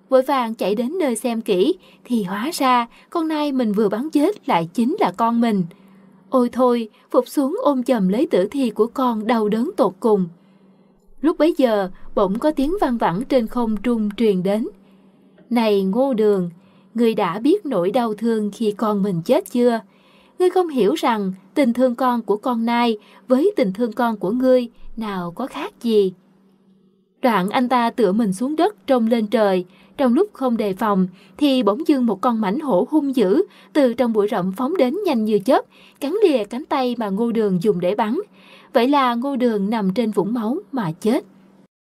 E: vội vàng chạy đến nơi xem kỹ thì hóa ra con nai mình vừa bắn chết lại chính là con mình Ôi thôi, Phục xuống ôm chầm lấy tử thi của con đau đớn tột cùng. Lúc bấy giờ, bỗng có tiếng vang vẳng trên không trung truyền đến. Này ngô đường, ngươi đã biết nỗi đau thương khi con mình chết chưa? Ngươi không hiểu rằng tình thương con của con nai với tình thương con của ngươi nào có khác gì. Đoạn anh ta tựa mình xuống đất trông lên trời, trong lúc không đề phòng, thì bỗng dưng một con mảnh hổ hung dữ từ trong bụi rậm phóng đến nhanh như chớp, cắn lìa cánh tay mà ngô đường dùng để bắn. Vậy là ngô đường nằm trên vũng máu mà chết.